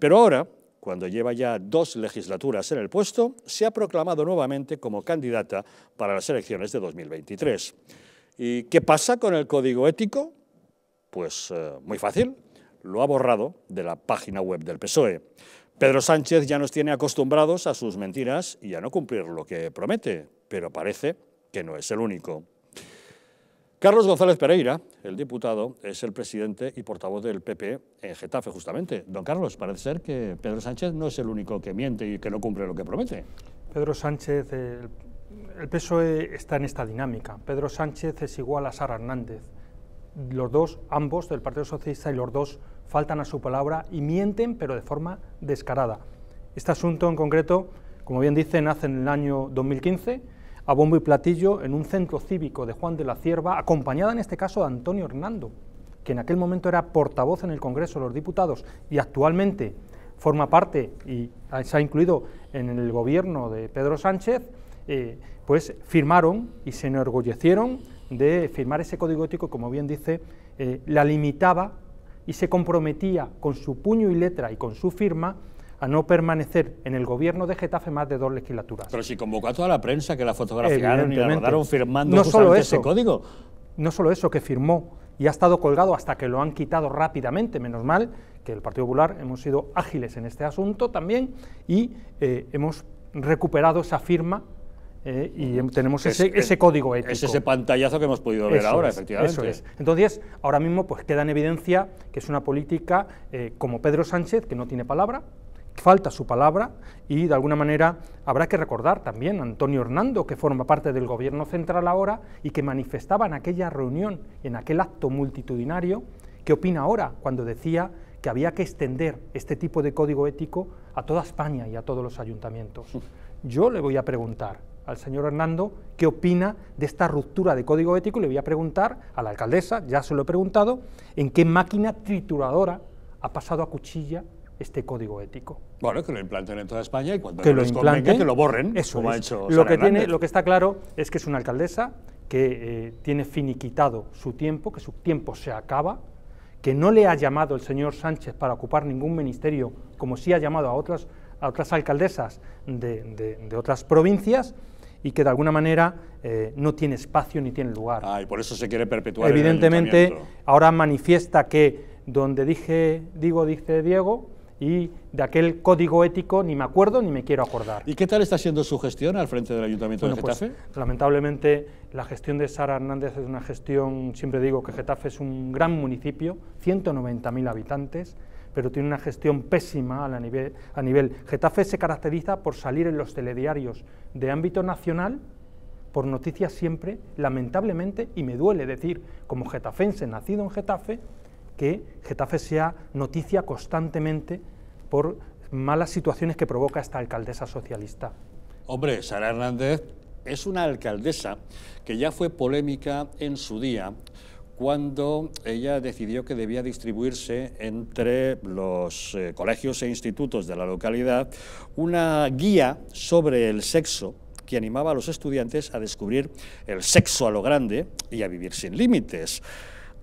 Pero ahora cuando lleva ya dos legislaturas en el puesto, se ha proclamado nuevamente como candidata para las elecciones de 2023. ¿Y qué pasa con el código ético? Pues eh, muy fácil, lo ha borrado de la página web del PSOE. Pedro Sánchez ya nos tiene acostumbrados a sus mentiras y a no cumplir lo que promete, pero parece que no es el único. Carlos González Pereira, el diputado, es el presidente y portavoz del PP en Getafe, justamente. Don Carlos, parece ser que Pedro Sánchez no es el único que miente y que no cumple lo que promete. Pedro Sánchez, eh, el, PSOE está en esta dinámica. Pedro Sánchez es igual a Sara Hernández. Los dos, ambos del Partido Socialista y los dos, faltan a su palabra y mienten, pero de forma descarada. Este asunto en concreto, como bien dice, nace en el año 2015 a bombo y platillo en un centro cívico de Juan de la Cierva, acompañada en este caso de Antonio Hernando, que en aquel momento era portavoz en el Congreso de los Diputados y actualmente forma parte y se ha incluido en el gobierno de Pedro Sánchez, eh, pues firmaron y se enorgullecieron de firmar ese código ético, como bien dice, eh, la limitaba y se comprometía con su puño y letra y con su firma a no permanecer en el gobierno de Getafe más de dos legislaturas. Pero si convocó a toda la prensa que la fotografiaron y la rodaron firmando no solo ese código. No solo eso, que firmó y ha estado colgado hasta que lo han quitado rápidamente, menos mal que el Partido Popular hemos sido ágiles en este asunto también y eh, hemos recuperado esa firma eh, y tenemos ese, código ético. Es ese pantallazo que hemos podido ver ahora, efectivamente. Eso es. Entonces, ahora mismo pues queda en evidencia que es una política eh, como Pedro Sánchez, que no tiene palabra, falta su palabra y de alguna manera habrá que recordar también a Antonio Hernando, que forma parte del gobierno central ahora y que manifestaba en aquella reunión, en aquel acto multitudinario, qué opina ahora cuando decía que había que extender este tipo de código ético a toda España y a todos los ayuntamientos. Mm. Yo le voy a preguntar al señor Hernando qué opina de esta ruptura de código ético y le voy a preguntar a la alcaldesa, ya se lo he preguntado, en qué máquina trituradora ha pasado a cuchilla este código ético. Bueno, que lo implanten en toda España y cuando que lo implanten, que lo borren, eso hecho lo que tiene, Lo que está claro es que es una alcaldesa que eh, tiene finiquitado su tiempo, que su tiempo se acaba, que no le ha llamado el señor Sánchez para ocupar ningún ministerio, como sí ha llamado a otras, a otras alcaldesas de, de, otras provincias, y que de alguna manera eh, no tiene espacio ni tiene lugar. Ah, y por eso se quiere perpetuar. Evidentemente, ahora manifiesta que donde dije, digo, dice Diego, y de aquel código ético ni me acuerdo ni me quiero acordar. ¿Y qué tal está siendo su gestión al frente del Ayuntamiento de pues, Getafe? lamentablemente la gestión de Sara Hernández es una gestión, siempre digo que Getafe es un gran municipio, 190.000 habitantes, pero tiene una gestión pésima a, nivel, a nivel... Getafe se caracteriza por salir en los telediarios de ámbito nacional por noticias siempre, lamentablemente, y me duele decir, como getafense nacido en Getafe, que Getafe sea noticia constantemente por malas situaciones que provoca esta alcaldesa socialista. Hombre, Sara Hernández es una alcaldesa que ya fue polémica en su día cuando ella decidió que debía distribuirse entre los eh, colegios e institutos de la localidad una guía sobre el sexo que animaba a los estudiantes a descubrir el sexo a lo grande y a vivir sin límites.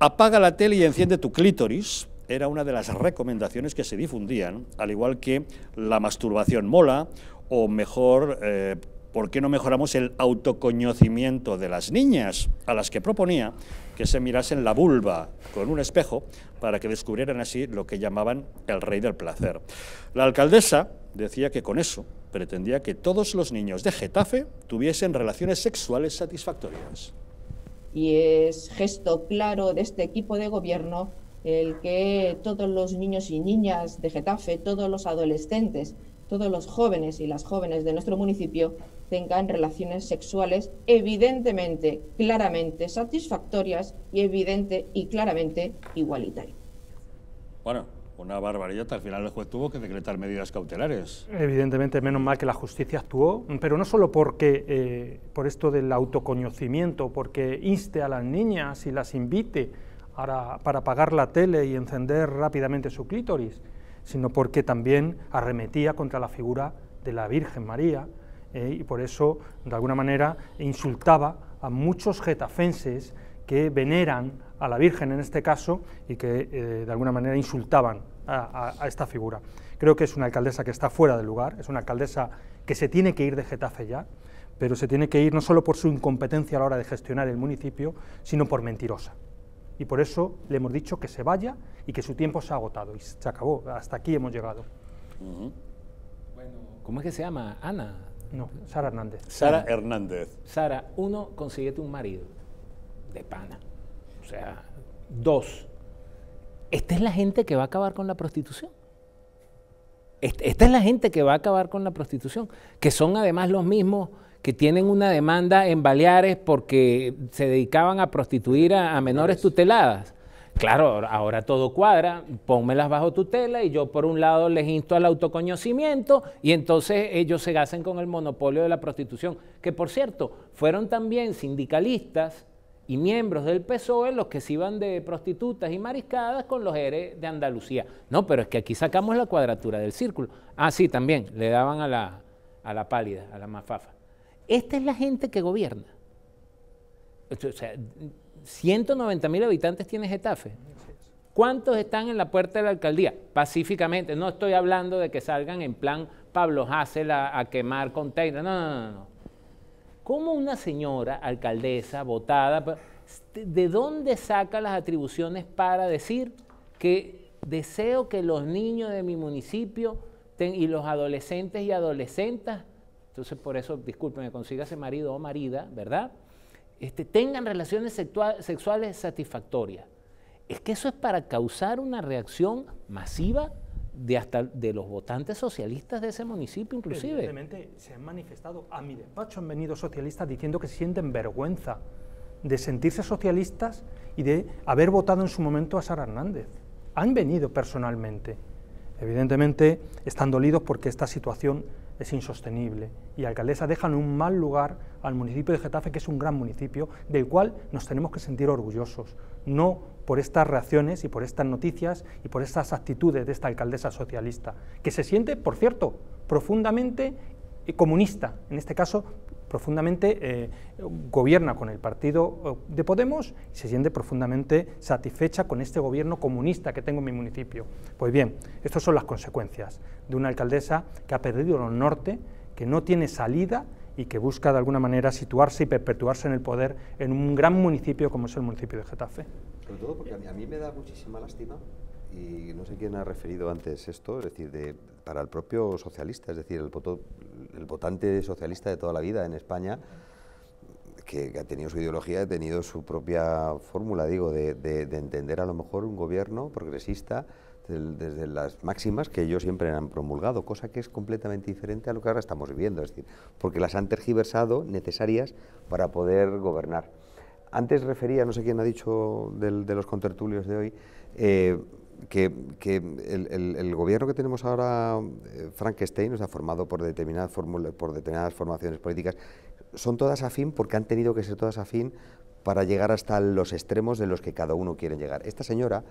Apaga la tele y enciende tu clítoris era una de las recomendaciones que se difundían, al igual que la masturbación mola o mejor... Eh, ¿por qué no mejoramos el autoconocimiento de las niñas a las que proponía que se mirasen la vulva con un espejo para que descubrieran así lo que llamaban el rey del placer? La alcaldesa decía que con eso pretendía que todos los niños de Getafe tuviesen relaciones sexuales satisfactorias y es gesto claro de este equipo de gobierno el que todos los niños y niñas de Getafe, todos los adolescentes, todos los jóvenes y las jóvenes de nuestro municipio tengan relaciones sexuales evidentemente, claramente satisfactorias y evidente y claramente igualitarias. Bueno, una barbaridad. Al final el juez tuvo que decretar medidas cautelares. Evidentemente, menos mal que la justicia actuó, pero no solo porque eh, por esto del autoconocimiento, porque inste a las niñas y las invite para, apagar pagar la tele y encender rápidamente su clítoris, sino porque también arremetía contra la figura de la Virgen María eh, y por eso, de alguna manera, insultaba a muchos getafenses que veneran a la Virgen en este caso y que eh, de alguna manera insultaban a, esta figura. Creo que es una alcaldesa que está fuera del lugar, es una alcaldesa que se tiene que ir de Getafe ya, pero se tiene que ir no solo por su incompetencia a la hora de gestionar el municipio, sino por mentirosa. Y por eso le hemos dicho que se vaya y que su tiempo se ha agotado y se acabó, hasta aquí hemos llegado. bueno, ¿Cómo es que se llama? Ana. No, Sara Hernández. Sara Hernández. Sara, uno, consiguete un marido de pana. O sea, dos, esta es la gente que va a acabar con la prostitución. Esta es la gente que va a acabar con la prostitución, que son además los mismos que tienen una demanda en Baleares porque se dedicaban a prostituir a, menores tuteladas. Claro, ahora todo cuadra, pónmelas bajo tutela y yo por un lado les insto al autoconocimiento y entonces ellos se gasen con el monopolio de la prostitución, que por cierto, fueron también sindicalistas y miembros del PSOE los que se iban de prostitutas y mariscadas con los ERE de Andalucía. No, pero es que aquí sacamos la cuadratura del círculo. Ah, sí, también, le daban a la, a la pálida, a la mafafa. Esta es la gente que gobierna. O sea, 190 mil habitantes tiene Getafe. ¿Cuántos están en la puerta de la alcaldía? Pacíficamente, no estoy hablando de que salgan en plan Pablo Hassel a, a quemar containers, no, no, no. no. ¿Cómo una señora alcaldesa votada, este, de dónde saca las atribuciones para decir que deseo que los niños de mi municipio y los adolescentes y adolescentas, entonces por eso, discúlpeme, ese marido o marida, ¿verdad? Este, tengan relaciones sexuales satisfactorias. Es que eso es para causar una reacción masiva de hasta de los votantes socialistas de ese municipio inclusive. Evidentemente se han manifestado, a mi despacho han venido socialistas diciendo que se sienten vergüenza de sentirse socialistas y de haber votado en su momento a Sara Hernández. Han venido personalmente. Evidentemente están dolidos porque esta situación es insostenible y alcaldesa dejan un mal lugar al municipio de Getafe, que es un gran municipio, del cual nos tenemos que sentir orgullosos, no por estas reacciones y por estas noticias y por estas actitudes de esta alcaldesa socialista, que se siente, por cierto, profundamente comunista, en este caso profundamente, eh, gobierna con el partido eh, de Podemos y se siente profundamente satisfecha con este gobierno comunista que tengo en mi municipio. Pues bien, estas son las consecuencias de una alcaldesa que ha perdido el norte, que no tiene salida y que busca de alguna manera situarse y perpetuarse en el poder en un gran municipio como es el municipio de Getafe. Sobre todo porque a mí, me da muchísima lástima y no sé quién ha referido antes esto, es decir, para el propio socialista, es decir, el voto el votante socialista de toda la vida en España, que, ha tenido su ideología, ha tenido su propia fórmula, digo, de, entender a lo mejor un gobierno progresista desde las máximas que ellos siempre han promulgado, cosa que es completamente diferente a lo que ahora estamos viviendo, es decir, porque las han tergiversado necesarias para poder gobernar. Antes refería, no sé quién ha dicho de los contertulios de hoy, eh, que, el, gobierno que tenemos ahora, eh, Frankenstein, nos ha formado por determinadas, fórmulas, por determinadas formaciones políticas, son todas afín porque han tenido que ser todas afín para llegar hasta los extremos de los que cada uno quiere llegar. Esta señora,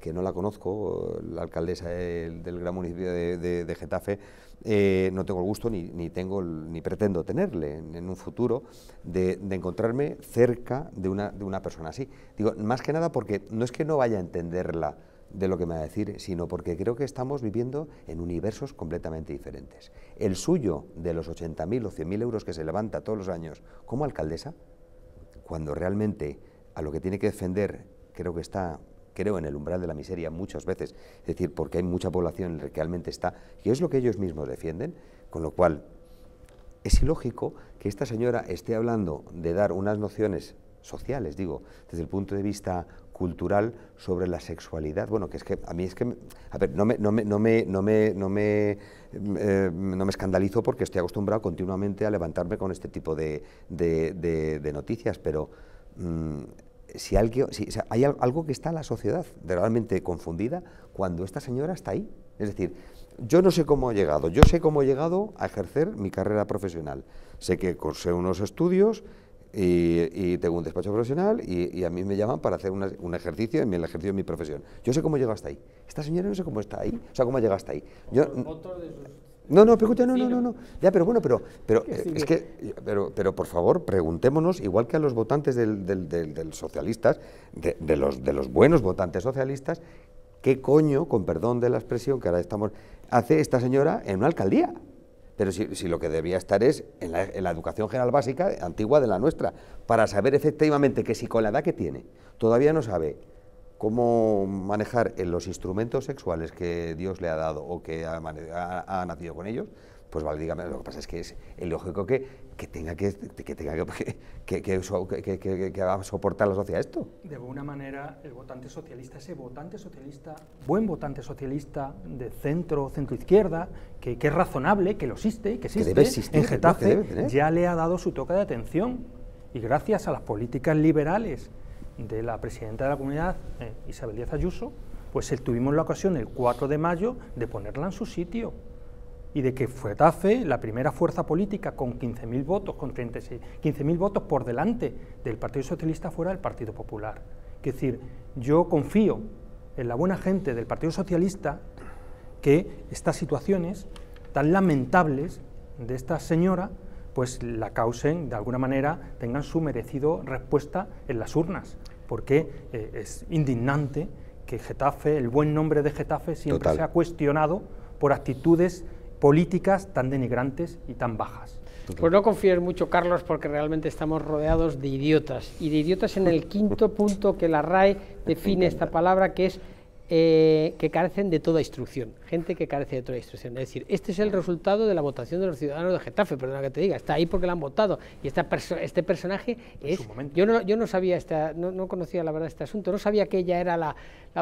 que no la conozco, la alcaldesa eh, del, gran municipio de, Getafe, eh, no tengo el gusto ni, tengo, ni pretendo tenerle en, un futuro de, encontrarme cerca de una, de una persona así. Digo, más que nada porque no es que no vaya a entenderla, de lo que me va a decir, sino porque creo que estamos viviendo en universos completamente diferentes. El suyo de los 80.000 o 100.000 euros que se levanta todos los años como alcaldesa, cuando realmente a lo que tiene que defender creo que está creo en el umbral de la miseria muchas veces, es decir, porque hay mucha población que realmente está, y es lo que ellos mismos defienden, con lo cual es ilógico que esta señora esté hablando de dar unas nociones sociales, digo, desde el punto de vista cultural sobre la sexualidad. Bueno, que es que a mí es que, a ver, no me, no me, no me, no me, no me, eh, escandalizo porque estoy acostumbrado continuamente a levantarme con este tipo de, noticias, pero mm, si, alguien, si hay algo que está la sociedad realmente confundida cuando esta señora está ahí. Es decir, yo no sé cómo he llegado, yo sé cómo he llegado a ejercer mi carrera profesional. Sé que cursé unos estudios y, tengo un despacho profesional y, a mí me llaman para hacer un ejercicio en el ejercicio de mi profesión. Yo sé cómo llego hasta ahí. Esta señora no sé cómo está ahí, o sea, cómo llega hasta ahí. no, no, pregunta, no, no, no, no. Ya, pero bueno, pero, pero eh, es que, pero, pero por favor, preguntémonos, igual que a los votantes del, socialistas, de, de, los, de los buenos votantes socialistas, ¿qué coño, con perdón de la expresión que ahora estamos, hace esta señora en una alcaldía? pero si, lo que debía estar es en la, educación general básica antigua de la nuestra, para saber efectivamente que si con la edad que tiene todavía no sabe cómo manejar los instrumentos sexuales que Dios le ha dado o que ha, ha nacido con ellos, pues vale, dígame, lo que pasa es que es lógico que que tenga que, tenga que, que, soportar la sociedad esto. De alguna manera, el votante socialista, ese votante socialista, buen votante socialista de centro, centro-izquierda, que, es razonable, que lo existe, que existe, en Getafe, ya le ha dado su toca de atención. Y gracias a las políticas liberales de la presidenta de la comunidad, eh, Isabel Díaz Ayuso, pues eh, tuvimos la ocasión el 4 de mayo de ponerla en su sitio y de que Getafe, la primera fuerza política con 15.000 votos, votos por delante del Partido Socialista fuera el Partido Popular. Es decir, yo confío en la buena gente del Partido Socialista que estas situaciones tan lamentables de esta señora pues la causen, de alguna manera, tengan su merecido respuesta en las urnas, porque eh, es indignante que Getafe, el buen nombre de Getafe siempre sea cuestionado por actitudes políticas tan denigrantes y tan bajas. Pues no confíes mucho, Carlos, porque realmente estamos rodeados de idiotas. Y de idiotas en el quinto punto que la RAE define esta palabra, que es eh, que carecen de toda instrucción gente que carece de toda instrucción. Es decir, este es el resultado de la votación de los ciudadanos de Getafe, perdona que te diga, está ahí porque la han votado. Y esta este personaje es... Yo no, yo no sabía, esta, no, conocía la verdad este asunto, no sabía que ella era la,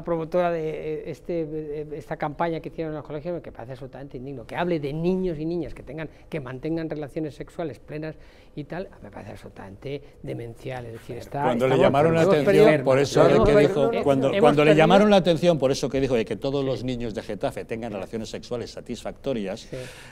promotora de eh, este, esta campaña que hicieron en los colegios, que parece absolutamente indigno. Que hable de niños y niñas que, tengan, que mantengan relaciones sexuales plenas y tal, me parece absolutamente demencial. Es decir, está, cuando le llamaron la atención, por eso que dijo, cuando, cuando le llamaron la atención por eso que dijo de que todos los niños de Getafe tengan relaciones sexuales satisfactorias,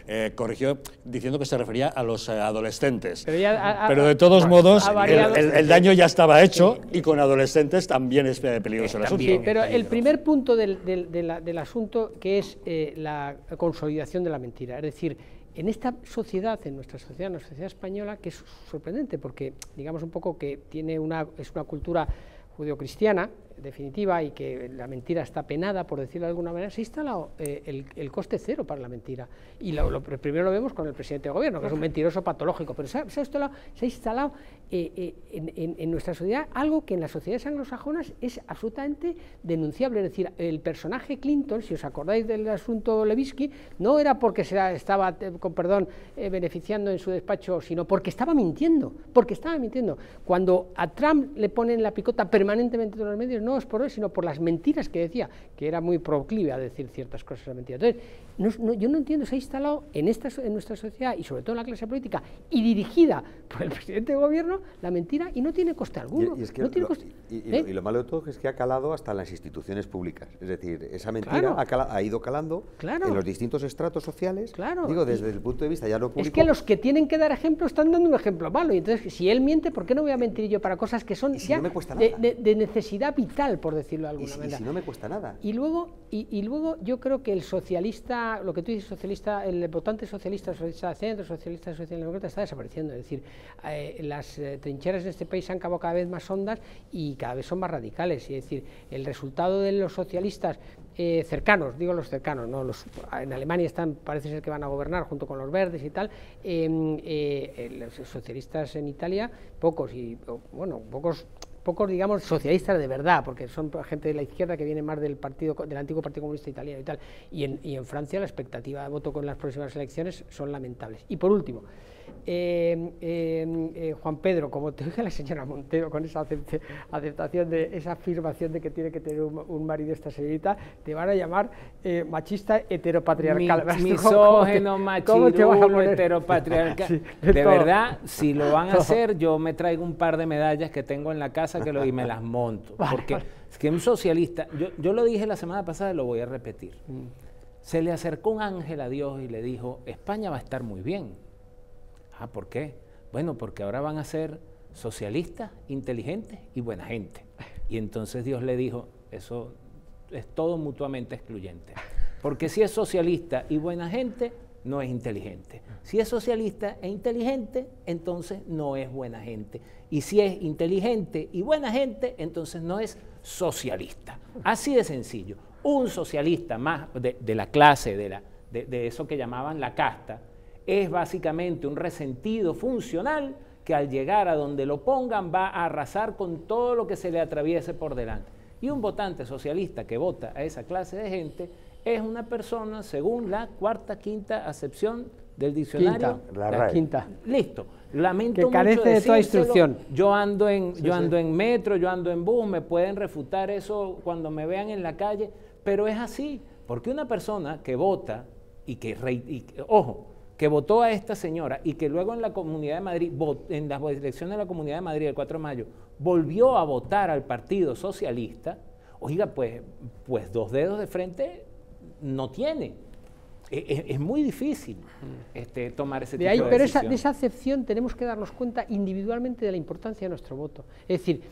eh, corrigió diciendo que se refería a los eh, adolescentes. Pero, de todos modos, el, daño ya estaba hecho y con adolescentes también es eh, peligroso el asunto. Sí, pero el primer punto del, del, asunto que es la consolidación de la mentira, es decir, en esta sociedad, en nuestra sociedad, en la sociedad española, que es sorprendente porque digamos un poco que tiene una, es una cultura judeocristiana definitiva y que la mentira está penada, por decirlo de alguna manera, se ha instalado eh, el, coste cero para la mentira. Y lo, primero lo vemos con el presidente de gobierno, que es un mentiroso patológico, pero se ha, instalado, eh, eh, en, nuestra sociedad algo que en las sociedades anglosajonas es absolutamente denunciable. Es decir, el personaje Clinton, si os acordáis del asunto Levitsky, no era porque se estaba, con perdón, beneficiando en su despacho, sino porque estaba mintiendo, porque estaba mintiendo. Cuando a Trump le ponen la picota permanentemente en los medios, no no es por él, sino por las mentiras que decía, que era muy proclive a decir ciertas cosas mentiras. No, yo no entiendo, se ha instalado en, esta, en nuestra sociedad y sobre todo en la clase política y dirigida por el presidente de gobierno la mentira y no tiene coste alguno. Y, lo, malo de todo es que ha calado hasta las instituciones públicas. Es decir, esa mentira ha, ido calando en los distintos estratos sociales. Claro. Digo, desde el punto de vista ya no público. Es que los que tienen que dar ejemplo están dando un ejemplo malo. Y entonces, si él miente, ¿por qué no voy a mentir yo para cosas que son ya De, necesidad vital, por decirlo de alguna manera? no me cuesta nada. Y luego, y luego yo creo que el socialista lo que tú dices socialista, el votante socialista, socialista centro, socialista, socialdemócrata está desapareciendo. Es decir, eh, las eh, trincheras de este país han acabado cada vez más hondas y cada vez son más radicales. Es decir, el resultado de los socialistas eh, cercanos, digo los cercanos, no los, en Alemania están, parece ser que van a gobernar junto con los verdes y tal, em, los socialistas en Italia, pocos y bueno, pocos pocos, digamos, socialistas de verdad, porque son gente de la izquierda que viene más del partido del antiguo Partido Comunista Italiano y tal. Y en, y en Francia la expectativa de voto con las próximas elecciones son lamentables. Y por último, eh, em, eh, Juan Pedro, como te dije la señora Montero con esa aceptación de esa afirmación de que tiene que tener un, marido esta señorita, te van a llamar eh, machista heteropatriarcal. misógeno, machirulo, heteropatriarcal. de, verdad, si lo van a hacer, yo me traigo un par de medallas que tengo en la casa que lo, y me las monto. porque es que un socialista, yo, lo dije la semana pasada, y lo voy a repetir. Mm. Se le acercó un ángel a Dios y le dijo, España va a estar muy bien Ah, ¿por qué? Bueno, porque ahora van a ser socialistas, inteligentes y buena gente. Y entonces Dios le dijo, eso es todo mutuamente excluyente. Porque si es socialista y buena gente, no es inteligente. Si es socialista e inteligente, entonces no es buena gente. Y si es inteligente y buena gente, entonces no es socialista. Así de sencillo. Un socialista más de, la clase, de, la, de eso que llamaban la casta, es básicamente un resentido funcional que al llegar a donde lo pongan va a arrasar con todo lo que se le atraviese por delante. Y un votante socialista que vota a esa clase de gente es una persona según la cuarta, quinta acepción del diccionario. Quinta, la, quinta. Listo. Lamento que carece de toda instrucción. Yo ando en, yo ando en metro, yo ando en bus, me pueden refutar eso cuando me vean en la calle, pero es así, porque una persona que vota y que, ojo, que votó a esta señora y que luego en la Comunidad de Madrid, en las elecciones de la Comunidad de Madrid el 4 de mayo, volvió a votar al Partido Socialista, oiga, pues, pues dos dedos de frente no tiene. E, e, es, muy difícil este, tomar ese de tipo ahí, Pero esa, de esa acepción tenemos que darnos cuenta individualmente de la importancia de nuestro voto. Es decir,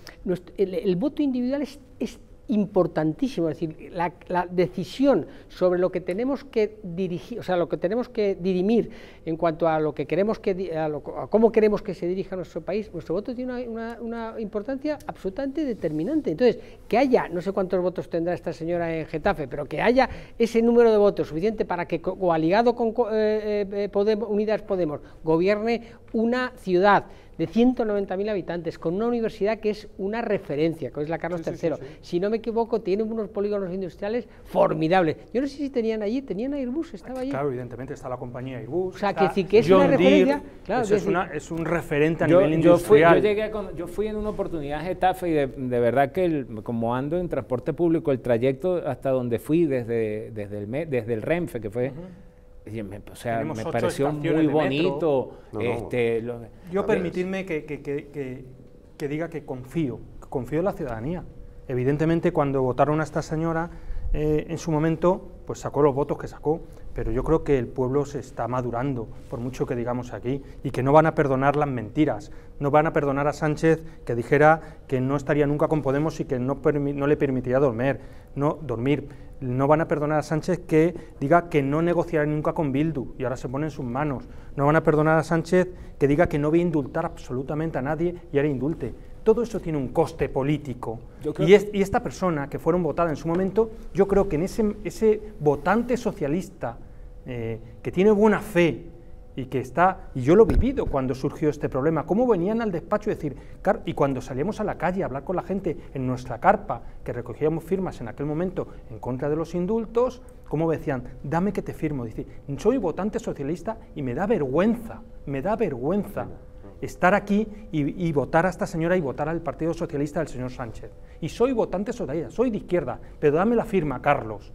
el, voto individual es importantísimo, es decir, la, decisión sobre lo que tenemos que dirigir, o sea, lo que tenemos que dirimir en cuanto a lo que queremos que, a, cómo queremos que se dirija nuestro país, nuestro voto tiene una, importancia absolutamente determinante. Entonces, que haya, no sé cuántos votos tendrá esta señora en Getafe, pero que haya ese número de votos suficiente para que, coaligado con eh, eh, eh, Podemos, Unidas Podemos, gobierne una ciudad de 190.000 habitantes, con una universidad que es una referencia, que es la Carlos III. si no me equivoco, tiene unos polígonos industriales formidables. Yo no sé si tenían allí, tenían Airbus, estaba ah, allí. Claro, evidentemente está la compañía Airbus. O sea, que sí que es una referencia. es, un referente a nivel industrial. yo, fui en una oportunidad a y de, verdad que como ando en transporte público, el trayecto hasta donde fui desde, desde, el, desde el Renfe, que fue me, pareció muy bonito. Este, Yo permitirme que, que, diga que confío, confío en la ciudadanía. Evidentemente, cuando votaron a esta señora, eh, en su momento, pues sacó los votos que sacó pero yo creo que el pueblo se está madurando, por mucho que digamos aquí, y que no van a perdonar las mentiras, no van a perdonar a Sánchez que dijera que no estaría nunca con Podemos y que no, le permitiría dormir, no, dormir. No van a perdonar a Sánchez que diga que no negociará nunca con Bildu y ahora se pone en sus manos. No van a perdonar a Sánchez que diga que no va a indultar absolutamente a nadie y ahora indulte todo eso tiene un coste político. Y, esta persona que fueron votada en su momento, yo creo que en ese, ese votante socialista eh, que tiene buena fe y que está, y yo lo he vivido cuando surgió este problema, cómo venían al despacho y decir, y cuando salíamos a la calle a hablar con la gente en nuestra carpa, que recogíamos firmas en aquel momento en contra de los indultos, cómo decían, dame que te firmo, dice, soy votante socialista y me da vergüenza, me da vergüenza estar aquí y, votar a esta señora y votar al Partido Socialista del señor Sánchez. Y soy votante socialista, soy de izquierda, pero dame la firma, Carlos.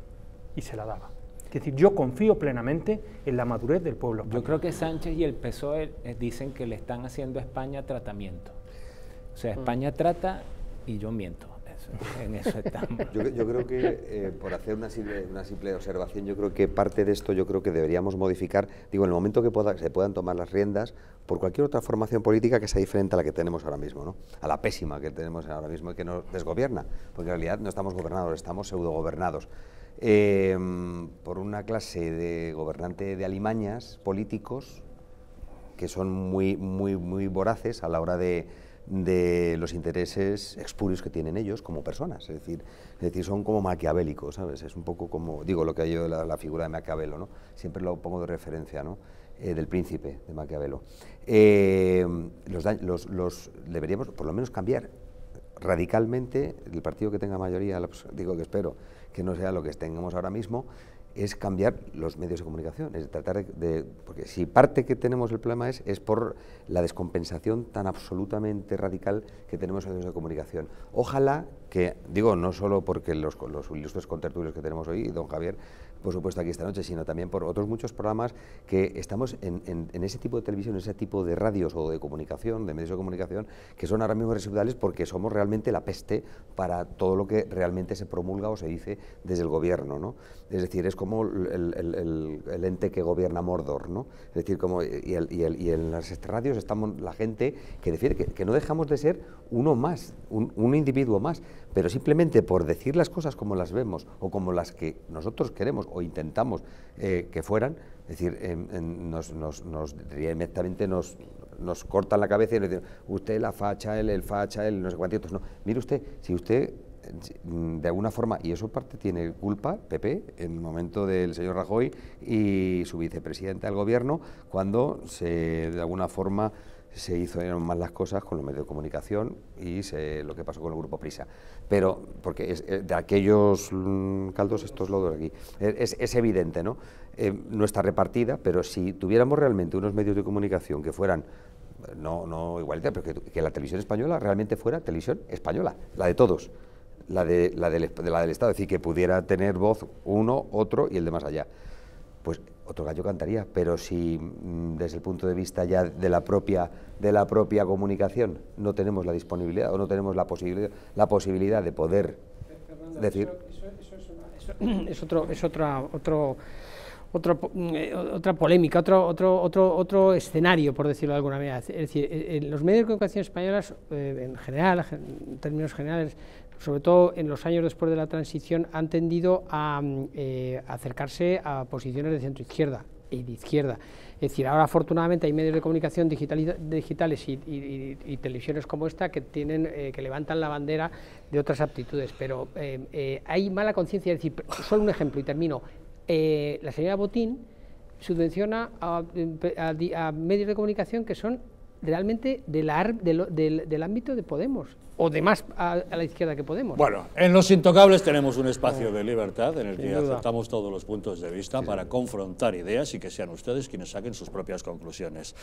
Y se la daba. Es decir, yo confío plenamente en la madurez del pueblo. Español. Yo creo que Sánchez y el PSOE eh, dicen que le están haciendo a España tratamiento. O sea, mm. España trata y yo miento en Yo, creo que, eh, por hacer una simple, una simple, observación, yo creo que parte de esto yo creo que deberíamos modificar, digo, en el momento que se puedan tomar las riendas, por cualquier otra formación política que sea diferente a la que tenemos ahora mismo, ¿no? a la pésima que tenemos ahora mismo y que nos desgobierna, porque en realidad no estamos gobernados, estamos pseudo-gobernados, em, por una clase de gobernante de alimañas políticos que son muy, muy, muy voraces a la hora de, de los intereses expurios que tienen ellos como personas. Es decir, es decir, son como maquiavélicos, ¿sabes? Es un poco como, digo, lo que yo la, la figura de Maquiavelo, ¿no? Siempre lo pongo de referencia, ¿no? Eh, del príncipe de Maquiavelo. Eh, los, deberíamos, por lo menos, cambiar radicalmente el partido que tenga mayoría, digo que espero que no sea lo que tengamos ahora mismo, es cambiar los medios de comunicación, es tratar de, porque si parte que tenemos el problema es, es por la descompensación tan absolutamente radical que tenemos en los medios de comunicación. Ojalá que, digo, no solo porque los, los ilustres contertulios que tenemos hoy, don Javier, por supuesto, aquí esta noche, sino también por otros muchos programas que estamos en, ese tipo de televisión, en ese tipo de radios o de comunicación, de medios de comunicación, que son ahora mismo residuales porque somos realmente la peste para todo lo que realmente se promulga o se dice desde el gobierno, ¿no? Es decir, es como el, ente que gobierna Mordor, ¿no? Es decir, como y, en las radios estamos la gente que defiende que, no dejamos de ser uno más, un, un individuo más, pero simplemente por decir las cosas como las vemos o como las que nosotros queremos o intentamos eh, que fueran, es decir, em, em, nos, nos, nos, nos cortan la cabeza y nos dicen, usted la facha, él el facha, él no sé cuántos. No, mire usted, si usted em, mm, de alguna forma, y eso parte tiene culpa PP en el momento del señor Rajoy y su vicepresidente del gobierno, cuando se de alguna forma se hizo mal las cosas con los medios de comunicación y se, lo que pasó con el grupo Prisa. Pero, porque eh, de aquellos mm, caldos, estos lodos aquí, es, evidente, ¿no? Eh, no está repartida, pero si tuviéramos realmente unos medios de comunicación que fueran no, no pero que, la televisión española realmente fuera televisión española, la de todos, la, de, la, del, la del Estado, es decir, que pudiera tener voz uno, otro y el de más allá. Pues otro gallo cantaría, pero si mm, desde el punto de vista ya de la propia, de la propia comunicación no tenemos la disponibilidad o no tenemos la posibilidad, la posibilidad de poder decir... Eso, es, otro, es otra, otro, eh, otra polémica, otro, otro, otro, otro escenario, por decirlo de alguna manera. Es decir, eh, eh, los medios de comunicación españolas en general, en términos generales, sobre todo en los años después de la transición, han tendido a mm, eh, acercarse a posiciones de centro izquierda y de izquierda. Es decir, ahora afortunadamente hay medios de comunicación digitales y, televisiones como esta que, tienen, eh, que levantan la bandera de otras aptitudes, pero eh, hay mala conciencia. Es decir, solo un ejemplo y termino. la señora Botín subvenciona mm, a, medios de comunicación que son realmente del ámbito de Podemos o de más a, la izquierda que podemos. Bueno, en Los Intocables tenemos un espacio de libertad en el que aceptamos todos los puntos de vista para confrontar ideas y que sean ustedes quienes saquen sus propias conclusiones.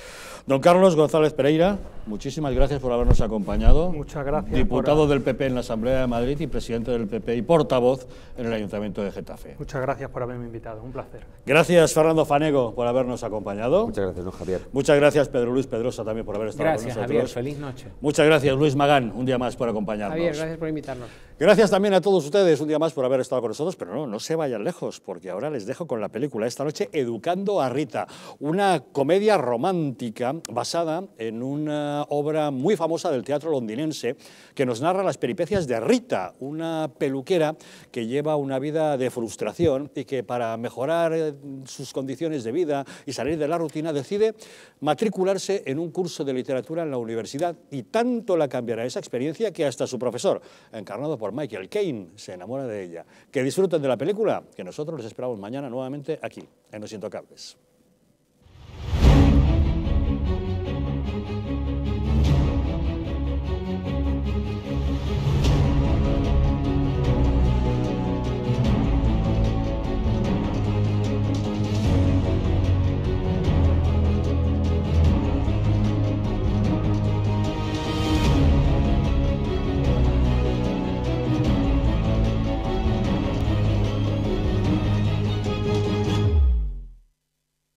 Don Carlos González Pereira, muchísimas gracias por habernos acompañado. Muchas gracias. Diputado del PP en la Asamblea de Madrid y presidente del PP y portavoz en el Ayuntamiento de Getafe. Muchas gracias por haberme invitado, un placer. Gracias, Fernando Fanego, por habernos acompañado. Muchas gracias, don Javier. Muchas gracias, Pedro Luis Pedrosa, también por haber estado con nosotros. Gracias, Javier, feliz noche. Muchas gracias, Luis Magán, un día más por acompañarnos. Javier, gracias por invitarnos. Gracias también a todos ustedes un día más por haber estado con nosotros, pero no, no se vayan lejos, porque ahora les dejo con la película esta noche Educando a Rita, una comedia romántica basada en una obra muy famosa del teatro londinense que nos narra las peripecias de Rita, una peluquera que lleva una vida de frustración y que para mejorar eh, sus condiciones de vida y salir de la rutina decide matricularse en un curso de literatura en la universidad y tanto la cambiará esa experiencia que hasta su profesor, encarnado por Michael Caine, se enamora de ella. Que disfruten de la película, que nosotros les esperamos mañana nuevamente aquí, en Los Intocables.